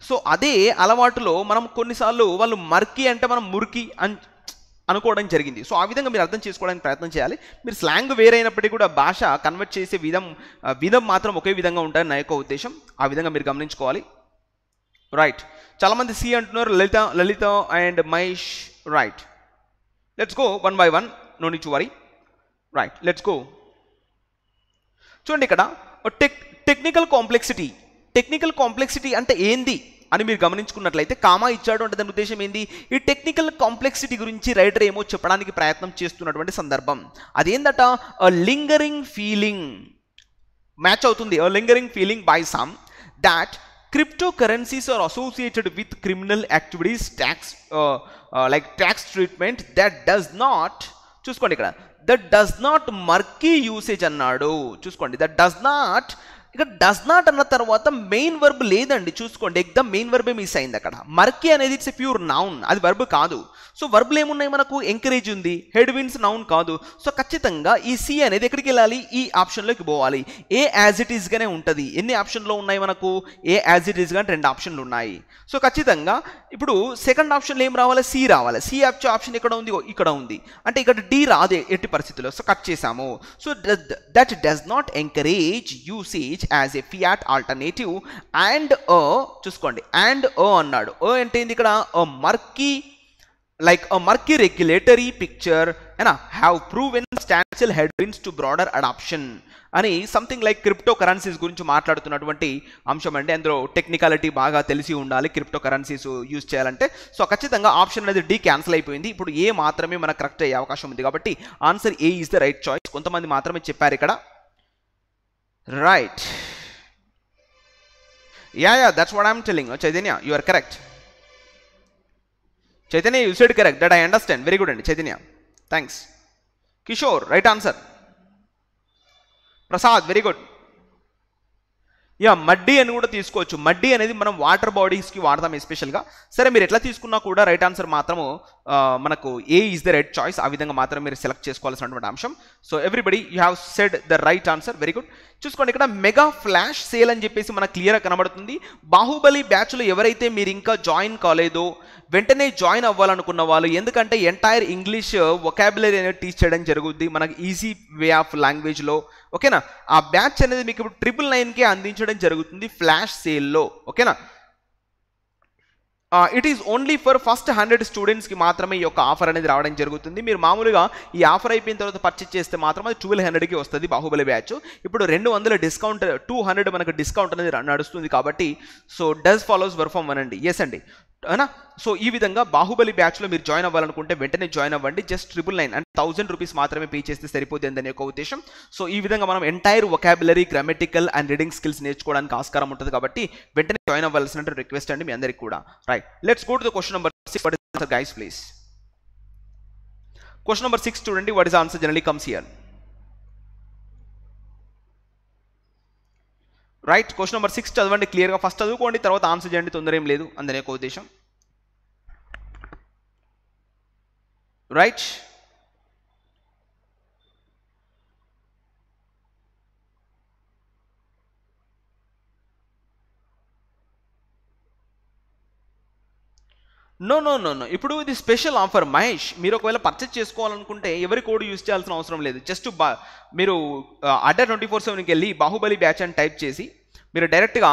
సో అదే అలవాటులో మనం కొన్నిసార్లు వాళ్ళు మర్కి అంటే మనం మురికి అని అనుకోవడం జరిగింది సో ఆ విధంగా మీరు అర్థం చేసుకోవడానికి ప్రయత్నం చేయాలి మీరు స్లాంగ్ వేరైనప్పటికీ కూడా భాష కన్వర్ట్ చేసే విధం విధం మాత్రం ఒకే విధంగా ఉంటాయని నా యొక్క ఉద్దేశం ఆ విధంగా మీరు గమనించుకోవాలి రైట్ చాలామంది సి అంటున్నారు Lalita Lalita and Mahesh right let's go one by one no నీచు వరీ రైట్ లెట్స్ గో చూడండి ఇక్కడ tech technical complexity technical complexity అంటే ఏంది అని మీరు గమనించుకున్నట్లయితే కామా ఇచ్చాడు అంటే దాని ఉద్దేశం ఏంది ఈ టెక్నికల్ కాంప్లెక్సిటీ గురించి రైటర్ ఏమో చెప్పడానికి ప్రయత్నం చేస్తున్నటువంటి సందర్భం అదేందట లింగరింగ్ ఫీలింగ్ మ్యాచ్ అవుతుంది lingering feeling by some that crypto currencies are associated with criminal activities tax like tax treatment treatment does not చూసుకోండి ఇక్కడ that does not murky usage అన్నాడు చూసుకోండి దట్ డస్ నాట్ ఇక్కడ డస్ నాట్ అన్న తర్వాత main verb లేదండి చూసుకోండి ఎగ్దమ్ main వర్బే miss అయింది అక్కడ మర్కి అనేది ఇట్స్ ప్యూర్ నౌన్ అది వర్బ్ కాదు సో వర్బులు ఏమున్నాయి మనకు ఎంకరేజ్ ఉంది హెడ్ విన్స్ నౌన్ కాదు సో ఖచ్చితంగా ఈ సి అనేది ఎక్కడికి వెళ్ళాలి ఈ ఆప్షన్లోకి పోవాలి ఏ యాజ్ ఇట్ ఈస్గానే ఉంటుంది ఎన్ని ఆప్షన్లో ఉన్నాయి మనకు ఏ యాజ్ ఇట్ ఈస్గా రెండు ఆప్షన్లు ఉన్నాయి సో ఖచ్చితంగా ఇప్పుడు సెకండ్ ఆప్షన్లో ఏం రావాలి సి రావాలి సి ఆప్షన్ ఎక్కడ ఉంది ఇక్కడ ఉంది అంటే ఇక్కడ డి రాదే ఎట్టి పరిస్థితుల్లో సో కట్ చేసాము so that does not encourage usage each as a fiat alternative and ఓ చూసుకోండి అండ్ ఓ అన్నాడు ఓ అంటే ఇక్కడ murky like a murky regulatory picture and have proven substantial headwinds to broader adoption అని సంథింగ్ లైక్ క్రిప్టో కరెన్సీస్ గురించి మాట్లాడుతున్నటువంటి అంశం అండి అందులో టెక్నికాలిటీ బాగా తెలిసి ఉండాలి క్రిప్టో కరెన్సీస్ యూజ్ చేయాలంటే సో ఖచ్చితంగా ఆప్షన్ అనేది డీ క్యాన్సిల్ అయిపోయింది ఇప్పుడు ఏ మాత్రమే మనకు కరెక్ట్ అయ్యే అవకాశం ఉంది కాబట్టి answer A is the right choice కొంతమంది మాత్రమే చెప్పారు ఇక్కడ Right. Yeah, yeah, that's what I'm telling. Oh, Chaitanya, you are correct. Chaitanya, you said correct. That I understand. Very good, and Chaitanya. Thanks. Kishore, right answer. Prasad, very good. Yeah muddy అని కూడా తీసుకోవచ్చు muddy అనేది మనం water బాడీస్కి వాడదాం ఎస్పెషల్గా సరే మీరు ఎట్లా తీసుకున్నా కూడా రైట్ ఆన్సర్ మాత్రము మనకు A is the right choice ఆ విధంగా మాత్రం మీరు సెలెక్ట్ చేసుకోవాల్సినటువంటి అంశం so everybody you have said the right answer very good చూసుకోండి ఇక్కడ మెగా ఫ్లాష్ సేల్ అని చెప్పేసి మనకు క్లియర్గా కనబడుతుంది బాహుబలి బ్యాచ్లో ఎవరైతే మీరు ఇంకా జాయిన్ కాలేదో వెంటనే జాయిన్ అవ్వాలనుకున్న వాళ్ళు ఎందుకంటే ఎంటైర్ ఇంగ్లీష్ ఒకాబులరీ అనేది టీచ్ చేయడం జరుగుద్ది మనకు ఈజీ వే ఆఫ్ లాంగ్వేజ్లో ఓకేనా ఆ బ్యాచ్ అనేది మీకు ఇప్పుడు ట్రిపుల్ నైన్కే అందించడం జరుగుతుంది ఫ్లాష్ సేల్లో ఓకేనా it is only for first hundred స్టూడెంట్స్కి మాత్రమే ఈ యొక్క ఆఫర్ అనేది రావడం జరుగుతుంది మీరు మామూలుగా ఈ ఆఫర్ అయిపోయిన తర్వాత పర్చేస్ చేస్తే మాత్రం అది ట్వెల్వ్ హండ్రెడ్కి వస్తుంది బాహుబలి బ్యాచ్ ఇప్పుడు రెండు వందల డిస్కౌంట్ టూ హండ్రెడ్ మనకు డిస్కౌంట్ అనేది నడుస్తుంది కాబట్టి so does follows verb form one అండి ఎస్ అండి అవునా సో ఈ విధంగా బాహుబలి బ్యాచ్లో మీరు జాయిన్ అవ్వాలనుకుంటే వెంటనే జాయిన్ అవ్వండి just triple nine and thousand rupees మాత్రమే పే చేస్తే సరిపోతుంది అనే ఒక ఉద్దేశం సో ఈ విధంగా మనం entire vocabulary grammatical and reading skills నేర్చుకోవడానికి ఆస్కారం ఉంటుంది కాబట్టి వెంటనే జాయిన్ అవ్వాల్సినట్టు రిక్వెస్ట్ అండి మీ అందరికీ కూడా right let's go to the question number six guys please question number six చూడండి what is answer generally comes here right question number six చదవండి క్లియర్గా ఫస్ట్ చదువుకోండి తర్వాత ఆన్సర్ చేయండి తొందర ఏం లేదు అందరి ఉద్దేశం right no no no no ఇప్పుడు ఇది స్పెషల్ ఆఫర్ మహేష్ మీరు ఒకవేళ పర్చేస్ చేసుకోవాలనుకుంటే ఎవరి కోడ్ యూస్ చేయాల్సిన అవసరం లేదు జస్ట్ బా మీరు అడ్డా ట్వంటీ ఫోర్ సెవెన్కి వెళ్ళి బాహుబలి బ్యాచ్ అని టైప్ చేసి మీరు డైరెక్ట్గా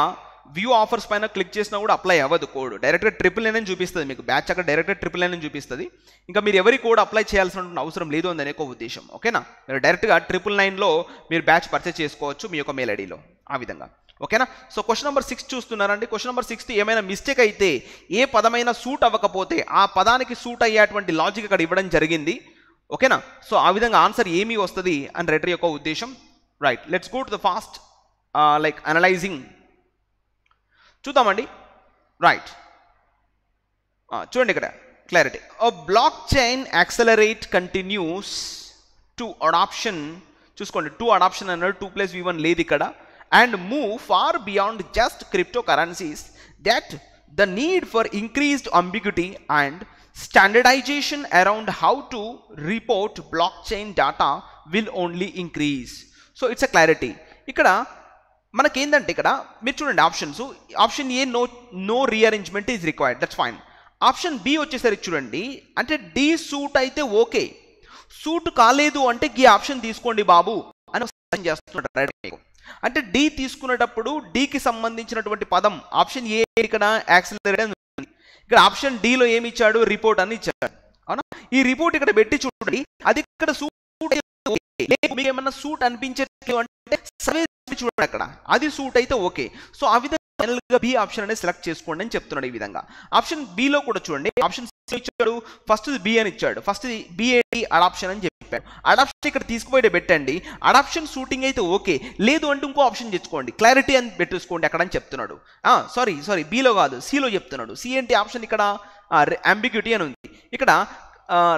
వ్యూ ఆఫర్స్ పైన క్లిక్ చేసినా కూడా అప్లై అవ్వదు కోడ్ డైరెక్ట్గా ట్రిపుల్ నైన్ అని చూపిస్తుంది మీకు బ్యాచ్ అక్కడ డైరెక్ట్గా ట్రిపుల్ నైన్ అని చూపిస్తుంది ఇంకా మీరు ఎవరి కోడ్ అప్లై చేయాల్సిన అవసరం లేదు అని ఒక ఉద్దేశం ఓకేనా మీరు డైరెక్ట్గా ట్రిపుల్ నైన్లో మీరు బ్యాచ్ పర్చేస్ చేసుకోవచ్చు మీ యొక్క మెయిల్ ఐడిలో ఆ విధంగా ఓకేనా సో క్వశ్చన్ నెంబర్ సిక్స్ చూస్తున్నారండి క్వశ్చన్ నెంబర్ సిక్స్త్ ఏమైనా మిస్టేక్ అయితే ఏ పదమైనా సూట్ అవ్వకపోతే ఆ పదానికి సూట్ అయ్యేటువంటి లాజిక్ ఇక్కడ ఇవ్వడం జరిగింది ఓకేనా సో ఆ విధంగా ఆన్సర్ ఏమి వస్తుంది అని రెటర్ యొక్క ఉద్దేశం right let's go to the fast like analysing చూద్దామండి రైట్ చూడండి ఇక్కడ క్లారిటీ ఓ block chain accelerate continues to adoption చూసుకోండి టూ అడాప్షన్ అన్నాడు టూ ప్లస్ వి వన్ లేదు ఇక్కడ and move far beyond just cryptocurrencies that the need for increased ambiguity and standardization around how to report blockchain data will only increase so it's a clarity ఇక్కడ మనకేందంటే ఇక్కడ మీరు చూడండి options option A no no rearrangement is required that's fine option B వచ్చేసరికి చూడండి అంటే D suit అయితే okay suit కాలేదు అంటే ఈ ఆప్షన్ తీసుకోండి బాబు అని చేస్తున్నాడు అంటే డి తీసుకునేటప్పుడు డికి సంబంధించినటువంటి పదం ఆప్షన్ ఏ ఇక్కడ యాక్సిలరేట్ అని ఇక్కడ ఆప్షన్ డిలో ఏమి ఇచ్చాడు రిపోర్ట్ అని ఇచ్చాడు అవునా ఈ రిపోర్ట్ ఇక్కడ పెట్టి చూడండి అది ఇక్కడ సూట్ మీకు ఏమన్నా సూట్ అనిపించే అంటే సర్వే చూడండి అక్కడ అది సూట్ అయితే ఓకే సో ఆ గా బి ఆప్షన్ అనేది సెలెక్ట్ చేసుకోండి అని చెప్తున్నాడు ఈ విధంగా ఆప్షన్ బి లో కూడా చూడండి ఆప్షన్ సి ఇచ్చాడు ఫస్ట్ బి అని ఇచ్చాడు ఫస్ట్ ఏంటి అడాప్షన్ అని చెప్పాడు అడాప్షన్ ఇక్కడ తీసుకుపోయి పెట్టండి అడాప్షన్ షూటింగ్ అయితే ఓకే లేదు అంటే ఇంకో ఆప్షన్ తెచ్చుకోండి క్లారిటీ అని పెట్టేసుకోండి అక్కడ అని చెప్తున్నాడు సారీ సారీ బిలో కాదు సిలో చెప్తున్నాడు సి ఏంటి ఆప్షన్ ఇక్కడ అంబిగ్యూటీ అని ఉంది ఇక్కడ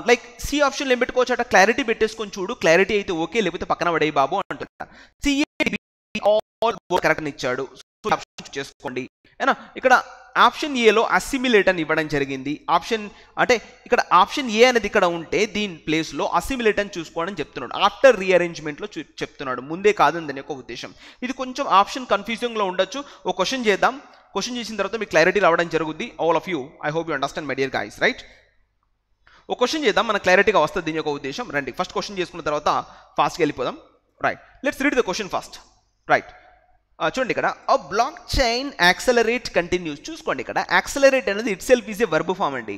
లైక్ సి ఆప్షన్ ఏం పెట్టుకోవచ్చు అట్లా క్లారిటీ పెట్టేసుకొని చూడు క్లారిటీ అయితే ఓకే లేకపోతే పక్కన పడే బాబు అంటున్నా సిఏ ఆల్ కరెక్ట్ ఇచ్చాడు చేసుకోండి ఏనా ఇక్కడ ఆప్షన్ ఏలో అసిమిలేట్ అని ఇవ్వడం జరిగింది ఆప్షన్ అంటే ఇక్కడ ఆప్షన్ ఏ అనేది ఇక్కడ ఉంటే దీని ప్లేస్లో అసిమిలేట్ అని చూసుకోవడం చెప్తున్నాడు ఆఫ్టర్ రీఅరేంజ్మెంట్లో చెప్తున్నాడు ముందే కాదని ఒక ఉద్దేశం ఇది కొంచెం ఆప్షన్ కన్ఫ్యూజింగ్లో ఉండొచ్చు ఒక క్వశ్చన్ చేద్దాం క్వశ్చన్ చేసిన తర్వాత మీకు క్లారిటీ రావడం జరుగుద్ది all of you I hope you understand my dear guys right ఒక క్వశ్చన్ చేద్దాం మన క్లారిటీగా వస్తుంది దీని యొక్క ఉద్దేశం రండి ఫస్ట్ క్వశ్చన్ చేసుకున్న తర్వాత ఫాస్ట్గా వెళ్ళిపోదాం right let's read the question first right చూడండి ఇక్కడ a block chain accelerate continues చూసుకోండి ఇక్కడ యాక్సలరేట్ అనేది itself is a verb form అండి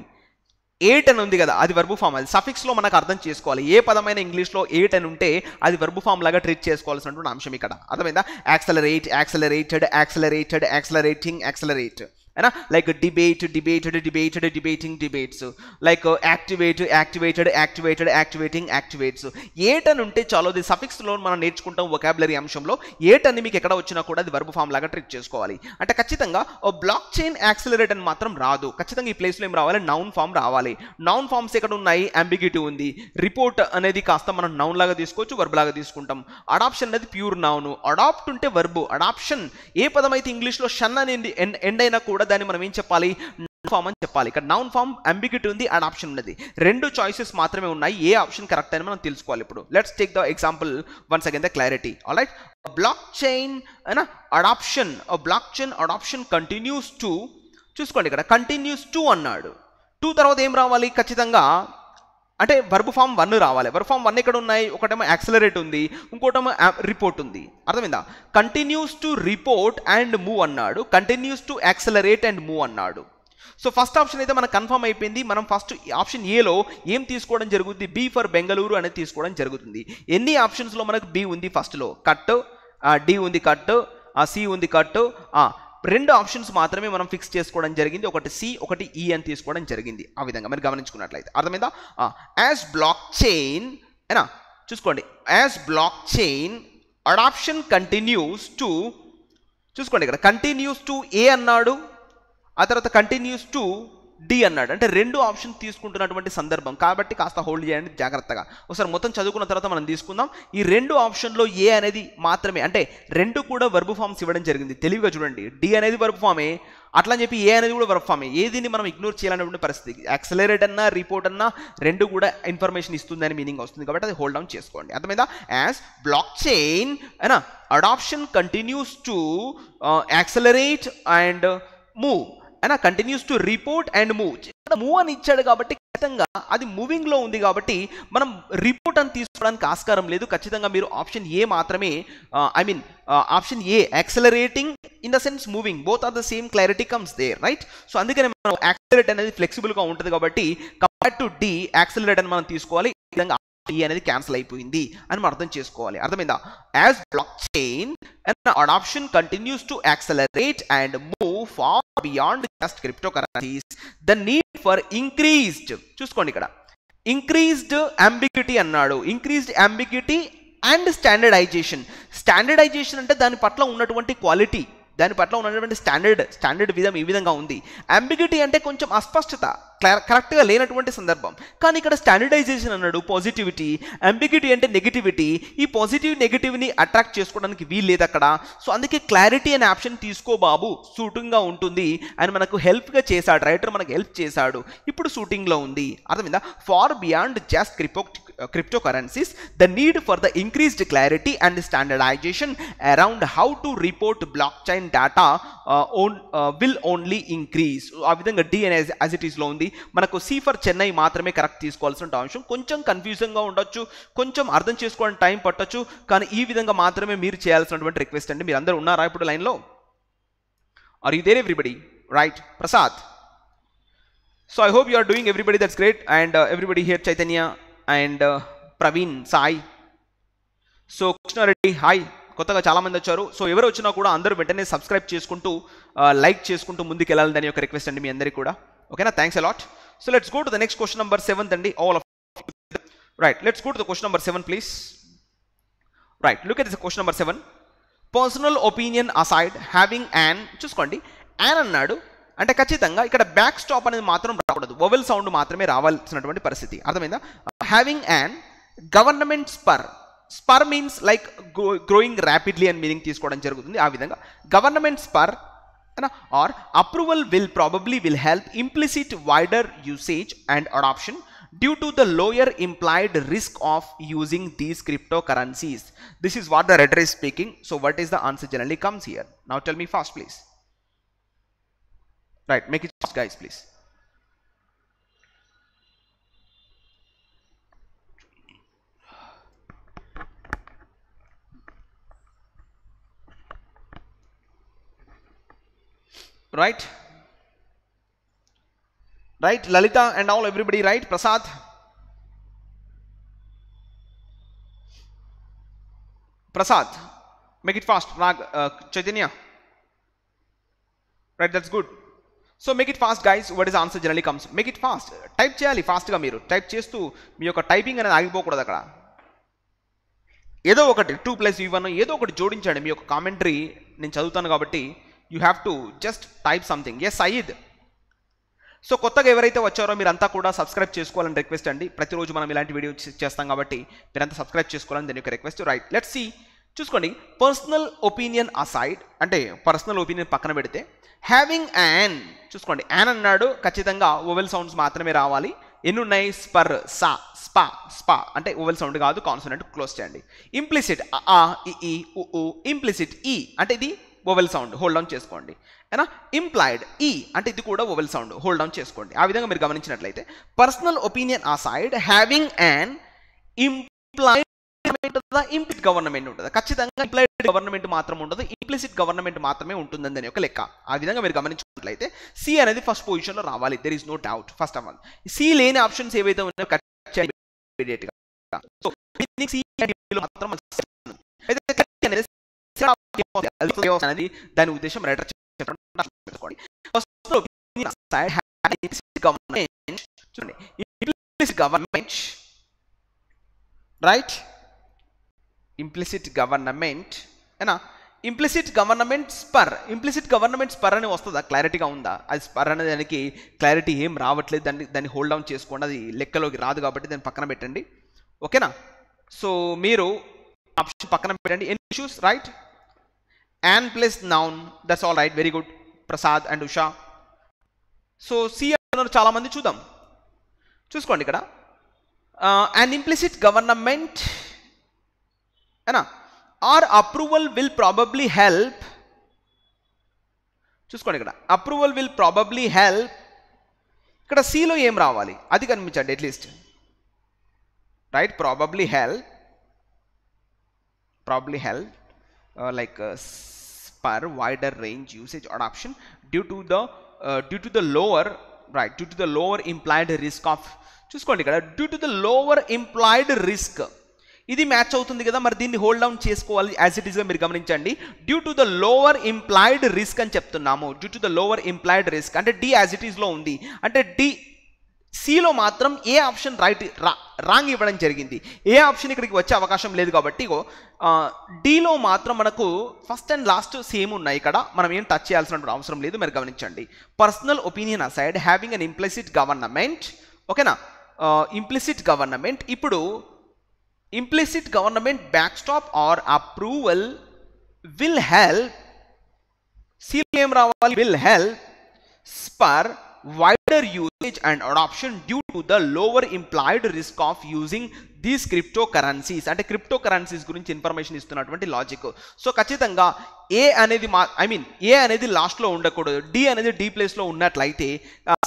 ఎయిట్ అని ఉంది కదా అది వర్బు ఫామ్ అది సఫిక్స్లో మనకు అర్థం చేసుకోవాలి ఏ పదమైన ఇంగ్లీష్లో ఎయిట్ అని ఉంటే అది వర్బు ఫామ్ లాగా ట్రీట్ చేసుకోవాల్సినటువంటి అంశం ఇక్కడ అర్థమైందా accelerate accelerated accelerated accelerating accelerate అయినా like debate debated debated debating debates like activate activated activated activating activates ate అని ఉంటే చాలా అది సఫిక్స్లో మనం నేర్చుకుంటాం ఒకాబులరీ అంశంలో ఏట్ అని మీకు ఎక్కడ వచ్చినా కూడా అది వర్బ్ ఫామ్ లాగా ట్రిక్ చేసుకోవాలి అంటే ఖచ్చితంగా బ్లాక్ చైన్ యాక్సిలరేట్ అని మాత్రం రాదు ఖచ్చితంగా ఈ ప్లేస్లో ఏం రావాలి నౌన్ ఫామ్ రావాలి నౌన్ ఫామ్స్ ఎక్కడ ఉన్నాయి అంబిగిటీ ఉంది రిపోర్ట్ అనేది కాస్త మనం నౌన్ లాగా తీసుకోవచ్చు వర్బ్ లాగా తీసుకుంటాం అడాప్షన్ అనేది ప్యూర్ నౌన్ అడాప్ట్ ఉంటే వర్బు అడాప్షన్ ఏ పదం అయితే ఇంగ్లీష్లో షన్ అని ఎండ్ అయినా కూడా కూడా దాన్ని మనం ఏం చెప్పాలి నౌన్ ఫామ్ అని చెప్పాలి ఇక్కడ నౌన్ ఫామ్ అంబిగ్యూటీ ఉంది అండ్ ఆప్షన్ ఉన్నది రెండు చాయిసెస్ మాత్రమే ఉన్నాయి ఏ ఆప్షన్ కరెక్ట్ అని మనం తెలుసుకోవాలి ఇప్పుడు let's take the example once again the clarity alright block chain అయినా adoption block chain adoption continues to చూసుకోండి ఇక్కడ కంటిన్యూస్ టు అన్నాడు టూ తర్వాత ఏం రావాలి ఖచ్చితంగా అంటే వర్బ్ ఫామ్ వన్ రావాలి వర్బ్ ఫామ్ వన్ ఎక్కడ ఉన్నాయి ఒకటేమో యాక్సలరేట్ ఉంది ఇంకోటేమో రిపోర్ట్ ఉంది అర్థమైందా continues to report and move అన్నాడు continues to accelerate and move అన్నాడు సో ఫస్ట్ ఆప్షన్ అయితే మనకు కన్ఫర్మ్ అయిపోయింది మనం ఫస్ట్ ఆప్షన్ ఏలో ఏం తీసుకోవడం జరుగుతుంది బి ఫర్ బెంగళూరు అనేది తీసుకోవడం జరుగుతుంది ఎన్ని ఆప్షన్స్లో మనకు బి ఉంది ఫస్ట్లో కట్ డి ఉంది కట్ సి ఉంది కట్ రెండు ఆప్షన్స్ మాత్రమే మనం ఫిక్స్ చేసుకోవడం జరిగింది ఒకటి సి ఒకటి ఈ e అని తీసుకోవడం జరిగింది ఆ విధంగా మీరు గమనించుకున్నట్లయితే అర్థమైందా యాజ్ బ్లాక్ చైన్ ఏనా చూసుకోండి as black chain adoption continues to చూసుకోండి ఇక్కడ కంటిన్యూస్ టు ఏ అన్నాడు ఆ తర్వాత కంటిన్యూస్ టు డి అన్నాడు అంటే రెండు ఆప్షన్ తీసుకుంటున్నటువంటి సందర్భం కాబట్టి కాస్త హోల్డ్ చేయండి జాగ్రత్తగా ఒకసారి మొత్తం చదువుకున్న తర్వాత మనం తీసుకుందాం ఈ రెండు ఆప్షన్లో ఏ అనేది మాత్రమే అంటే రెండు కూడా వర్బ్ ఫామ్స్ ఇవ్వడం జరిగింది తెలివిగా చూడండి డి అనేది వర్బ్ ఫామే అట్లా చెప్పి ఏ అనేది కూడా వర్క్ ఫామే దీన్ని మనం ఇగ్నోర్ చేయాలనేటువంటి పరిస్థితి యాక్సలరేట్ అన్నా రిపోర్ట్ అన్నా రెండు కూడా ఇన్ఫర్మేషన్ ఇస్తుంది అని మీనింగ్ వస్తుంది కాబట్టి అది హోల్డ్ డౌన్ చేసుకోండి అర్థమైన as black chain adoption continues to accelerate and move అయినా continues to report and move move అని ఇచ్చాడు కాబట్టి ఖచ్చితంగా అది మూవింగ్ లో ఉంది కాబట్టి మనం రిపోర్ట్ అని తీసుకోవడానికి ఆస్కారం లేదు ఖచ్చితంగా మీరు ఆప్షన్ ఏ మాత్రమే I mean option A accelerating in the sense moving both are the same clarity comes there right so అందుకనే మనం యాక్సలరేట్ అనేది ఫ్లెక్సిబుల్ గా ఉంటుంది కాబట్టి కంపేర్ టు డి యాక్సలరేట్ అని మనం తీసుకోవాలి ఈ అనేది క్యాన్సిల్ అయిపోయింది అని మనం అర్థం చేసుకోవాలి అర్థమైందా as black blockchain and adoption continues to accelerate and move far beyond just cryptocurrencies the need for increased చూసుకోండి ఇక్కడ ఇంక్రీజ్డ్ అంబిగ్యూటీ అన్నాడు increased ambiguity and standardisation standardisation అంటే దాని పట్ల ఉన్నటువంటి క్వాలిటీ దాని పట్ల ఉన్నటువంటి స్టాండర్డ్ స్టాండర్డ్ విధం ఈ విధంగా ఉంది అంబిగిటీ అంటే కొంచెం అస్పష్టత కరెక్ట్గా లేనటువంటి సందర్భం కానీ ఇక్కడ స్టాండర్డైజేషన్ అన్నాడు పాజిటివిటీ అంబిగిటీ అంటే నెగిటివిటీ ఈ పాజిటివ్ నెగిటివ్ని అట్రాక్ట్ చేసుకోవడానికి వీలు లేదు అక్కడ సో అందుకే క్లారిటీ అనే ఆప్షన్ తీసుకో బాబు సూటింగ్గా ఉంటుంది అని మనకు హెల్ప్గా చేశాడు రైటర్ మనకు హెల్ప్ చేశాడు ఇప్పుడు షూటింగ్లో ఉంది అర్థమైందా far beyond just report Uh, cryptocurrencies, the need for the increased clarity and standardization around how to report blockchain data own will only increase ఆ విధంగా డిఎన్ఏ యాజ్ ఇట్ ఈస్లో ఉంది మనకు సీఫర్ చెన్నై మాత్రమే కరెక్ట్ తీసుకోవాల్సిన అంశం కొంచెం కన్ఫ్యూజింగ్గా ఉండొచ్చు కొంచెం అర్థం చేసుకోవడానికి టైం పట్టొచ్చు కానీ ఈ విధంగా మాత్రమే మీరు చేయాల్సినటువంటి రిక్వెస్ట్ అండి మీరు అందరూ ఉన్నారా ఇప్పుడు లైన్లో are you there everybody right Prasad so I hope you are doing everybody that's great and everybody here Chaitanya and uh, Praveen Sai so Krishna Reddy hi కొత్తగా చాలామంది వచ్చారు సో ఎవరు వచ్చినా కూడా అందరూ వెంటనే సబ్స్క్రైబ్ చేసుకుంటూ లైక్ uh, చేసుకుంటూ ముందుకు వెళ్ళాలని యొక్క రిక్వెస్ట్ అండి మీ అందరికీ కూడా ఓకేనా thanks a lot so let's go to the next question number seventh అండి all of right let's go to the question number seven please right look at the question number seven personal opinion aside having an చూసుకోండి an అన్నాడు అంటే ఖచ్చితంగా ఇక్కడ back stop అనేది మాత్రం రాకూడదు vowel sound మాత్రమే రావాల్సినటువంటి పరిస్థితి అర్థమైందా having an government spur spur means like growing rapidly అని మీనింగ్ తీసుకోవడం జరుగుతుంది ఆ విధంగా government spur or approval will probably will help implicit wider usage and adoption to the lower implied risk of using these cryptocurrencies this is what the reader is speaking so what is the answer generally comes here now tell me fast please Right, make it fast, guys, please. Right? Right? Lalita and all, everybody, right? Prasad? Prasad, make it fast. uh, Chaitanya. Right, that's good. So make it fast guys what is answer generally comes make it fast type చేయాలి ఫాస్ట్గా మీరు type చేస్తూ మీ యొక్క typing అనేది ఆగిపోకూడదు అక్కడ ఏదో ఒకటి two plus you one ఏదో ఒకటి జోడించండి మీ యొక్క కామెంటరీ నేను చదువుతాను కాబట్టి you have to just type something S Sayeed so కొత్తగా ఎవరైతే వచ్చారో మీరు అంతా కూడా సబ్స్క్రైబ్ చేసుకోవాలని రిక్వెస్ట్ అండి ప్రతిరోజు మనం ఇలాంటి వీడియో చేస్తాం కాబట్టి మీరంతా సబ్స్క్రైబ్ చేసుకోవాలని దీని యొక్క రిక్వెస్ట్ రైట్ లెట్ సీ చూసుకోండి పర్సనల్ ఒపీనియన్ అసైడ్ అంటే పర్సనల్ ఒపీనియన్ పక్కన పెడితే హ్యావింగ్ యాన్ చూసుకోండి యాన్ అన్నాడు ఖచ్చితంగా ఓవెల్ సౌండ్స్ మాత్రమే రావాలి ఎన్ని ఉన్నాయి స్పర్ సా స్పా స్పా అంటే ఓవెల్ సౌండ్ కాదు కాన్సనెంట్ క్లోజ్ చేయండి ఇంప్లిసిట్ ఆ ఈ ఇంప్లిసిట్ ఈ అంటే ఇది ఓవెల్ సౌండ్ హోల్డ్ డౌన్ చేసుకోండి ఏనా ఇంప్లాయిడ్ ఈ అంటే ఇది కూడా ఓవెల్ సౌండ్ హోల్డ్ డౌన్ చేసుకోండి ఆ విధంగా మీరు గమనించినట్లయితే personal opinion aside having an implied government ఉంటుందా ఇంప్లిసిట్ గవర్నమెంట్ ఉంటుందా ఖచ్చితంగా ఇంప్లైడ్ గవర్నమెంట్ మాత్రం ఉండదు ఇంప్లిసిట్ గవర్నమెంట్ మాత్రమే ఉంటుందని దాని ఒక లెక్క ఆ విధంగా మీరు గమనించినట్లయితే సి అనేది ఫస్ట్ పొజిషన్లో రావాలి there is no doubt first of all C లేని ఆప్షన్స్ ఏవైతే ఉన్నాయో కట్ దాని ఉద్దేశం రైటర్ చూడండి గవర్నమెంట్ రైట్ ఇంప్లిసిట్ గవర్నమెంట్ ఏనా implicit government spur implicit government spur అని వస్తుందా క్లారిటీగా ఉందా అది స్పర్ అనే దానికి క్లారిటీ ఏం రావట్లేదు దాన్ని దాన్ని హోల్డ్ డౌన్ చేసుకోండి అది లెక్కలోకి రాదు కాబట్టి దాన్ని పక్కన పెట్టండి ఓకేనా సో మీరు ఆప్షన్ పక్కన పెట్టండి an issues right an plus noun that's all right very good Prasad and Usha so C చాలామంది చూద్దాం చూసుకోండి ఇక్కడ అండ్ ఇంప్లిసిట్ గవర్నమెంట్ है ना और अप्रूवल विल प्रोबेबली हेल्प చూస్కోండి ఇక్కడ అప్రూవల్ విల్ ప్రోబబ్లీ హెల్ప్ ఇక్కడ సి లో ఏం రావాలి అది కనించట్లేదు ట్ right probably help probably help like spur wider range usage adoption due to the due to the lower right due to the lower implied risk of చూస్కోండి ఇక్కడ due to the lower implied risk ఇది match అవుతుంది కదా మరి దీన్ని hold down చేసుకోవాలి as it ఈస్గా మీరు గమనించండి due to the lower implied risk అని చెప్తున్నాము due to the lower implied risk అంటే డి యాజ్ ఇట్ ఈస్లో ఉంది అంటే డి సిలో మాత్రం ఏ ఆప్షన్ రైట్ రాంగ్ ఇవ్వడం జరిగింది ఏ ఆప్షన్ ఇక్కడికి వచ్చే అవకాశం లేదు కాబట్టి డీలో మాత్రం మనకు ఫస్ట్ అండ్ లాస్ట్ సేమ్ ఉన్నాయి ఇక్కడ మనం ఏం టచ్ చేయాల్సినటువంటి అవసరం లేదు మీరు గమనించండి personal opinion aside having an implicit government ఓకేనా ఇంప్లిసిట్ గవర్నమెంట్ ఇప్పుడు implicit government backstop or approval will help, CPM Rawali will help spur wider usage and adoption due to the lower implied risk of using these cryptocurrencies అంటే crypto currencies గురించి information ఇస్తున్నటువంటి logic so ఖచ్చితంగా A అనేది మా I mean ఏ అనేది లాస్ట్లో ఉండకూడదు D అనేది డీ ప్లేస్లో ఉన్నట్లయితే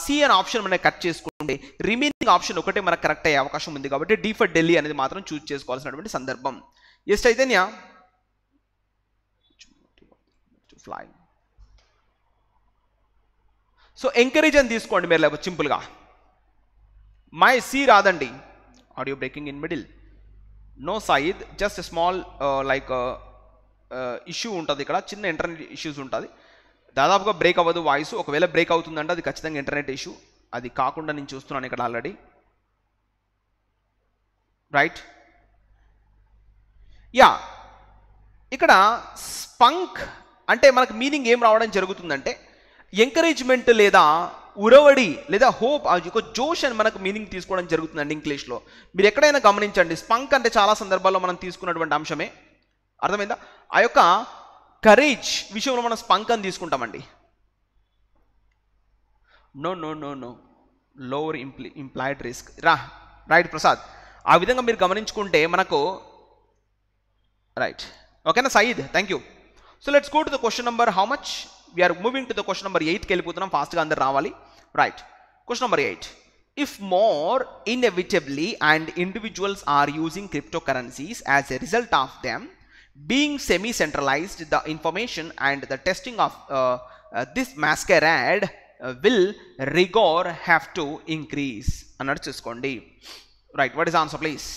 సి అనే ఆప్షన్ మనం కట్ చేసుకుంటే రిమైనింగ్ ఆప్షన్ ఒకటే మనకు కరెక్ట్ అయ్యే అవకాశం ఉంది కాబట్టి డి ఫర్ ఢిల్లీ అనేది మాత్రం చూజ్ చేసుకోవాల్సినటువంటి సందర్భం ఎస్ అయితే ఫ్లైట్ సో ఎంకరేజ్ అని తీసుకోండి మీరు లేకపోతే సింపుల్గా మై సి రాదండి audio breaking in middle no Sayeed just small like issue ఉంటుంది ఇక్కడ చిన్న ఇంటర్నెట్ ఇష్యూస్ ఉంటుంది దాదాపుగా బ్రేక్ అవ్వదు వాయిస్ ఒకవేళ బ్రేక్ అవుతుందంటే అది ఖచ్చితంగా ఇంటర్నెట్ ఇష్యూ అది కాకుండా నేను చూస్తున్నాను ఇక్కడ ఆల్రెడీ రైట్ యా ఇక్కడ స్పంక్ అంటే మనకు మీనింగ్ ఏం రావడం జరుగుతుందంటే ఎంకరేజ్మెంట్ లేదా ఉరవడి లేదా హోప్ ఒక జోష్ అని మనకు మీనింగ్ తీసుకోవడం జరుగుతుందండి ఇంగ్లీష్లో మీరు ఎక్కడైనా గమనించండి స్పంక్ అంటే చాలా సందర్భాల్లో మనం తీసుకున్నటువంటి అంశమే అర్థమైందా ఆ యొక్క కరేజ్ విషయంలో మనం స్పంక్ అని తీసుకుంటామండి no no no no lower ఇంప్లి ఇంప్లాయిడ్ రిస్క్ రా రైట్ ప్రసాద్ ఆ విధంగా మీరు గమనించుకుంటే మనకు రైట్ ఓకేనా Sayeed thank you so let's go to the question number how much we are moving to the question number 8 fast ఫాస్ట్గా అందరు రావాలి Right. Question number eight. if more inevitably and individuals are using cryptocurrencies as a result of them being semi-centralized the information and the testing of uh, uh, this masquerade uh, will rigor have to increase అన్నట్టు చూసుకోండి right what is answer, please?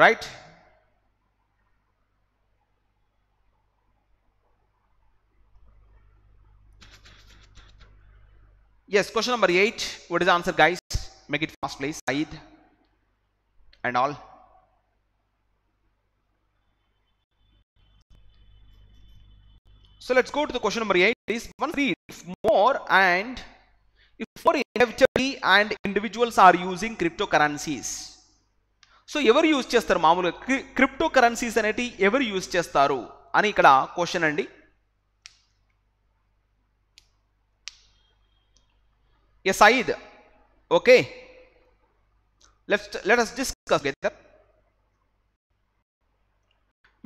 right yes question number 8 what is the answer guys make it fast please Said and all so let's go to the question number 8 is one read if more and if more inevitably and individuals are using cryptocurrencies so ఎవరు use చేస్తారు మామూలుగా crypto currencies అనేటి ఎవరు use చేస్తారు అని ఇక్కడ question అండి A Sayeed okay left let us discuss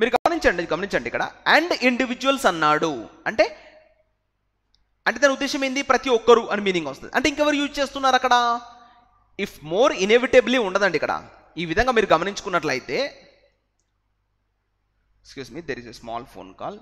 మీరు గమనించండి గమనించండి ఇక్కడ అండ్ ఇండివిజువల్స్ అన్నాడు అంటే అంటే దాని ఉద్దేశం ఏంది ప్రతి ఒక్కరు అని మీనింగ్ వస్తుంది అంటే ఇంకెవరు యూజ్ చేస్తున్నారు అక్కడ ఇఫ్ మోర్ ఇన్ఎవిటేబుల్లీ ఉండదండి ఇక్కడ ఈ విధంగా మీరు గమనించుకున్నట్లయితే excuse me there is a small phone call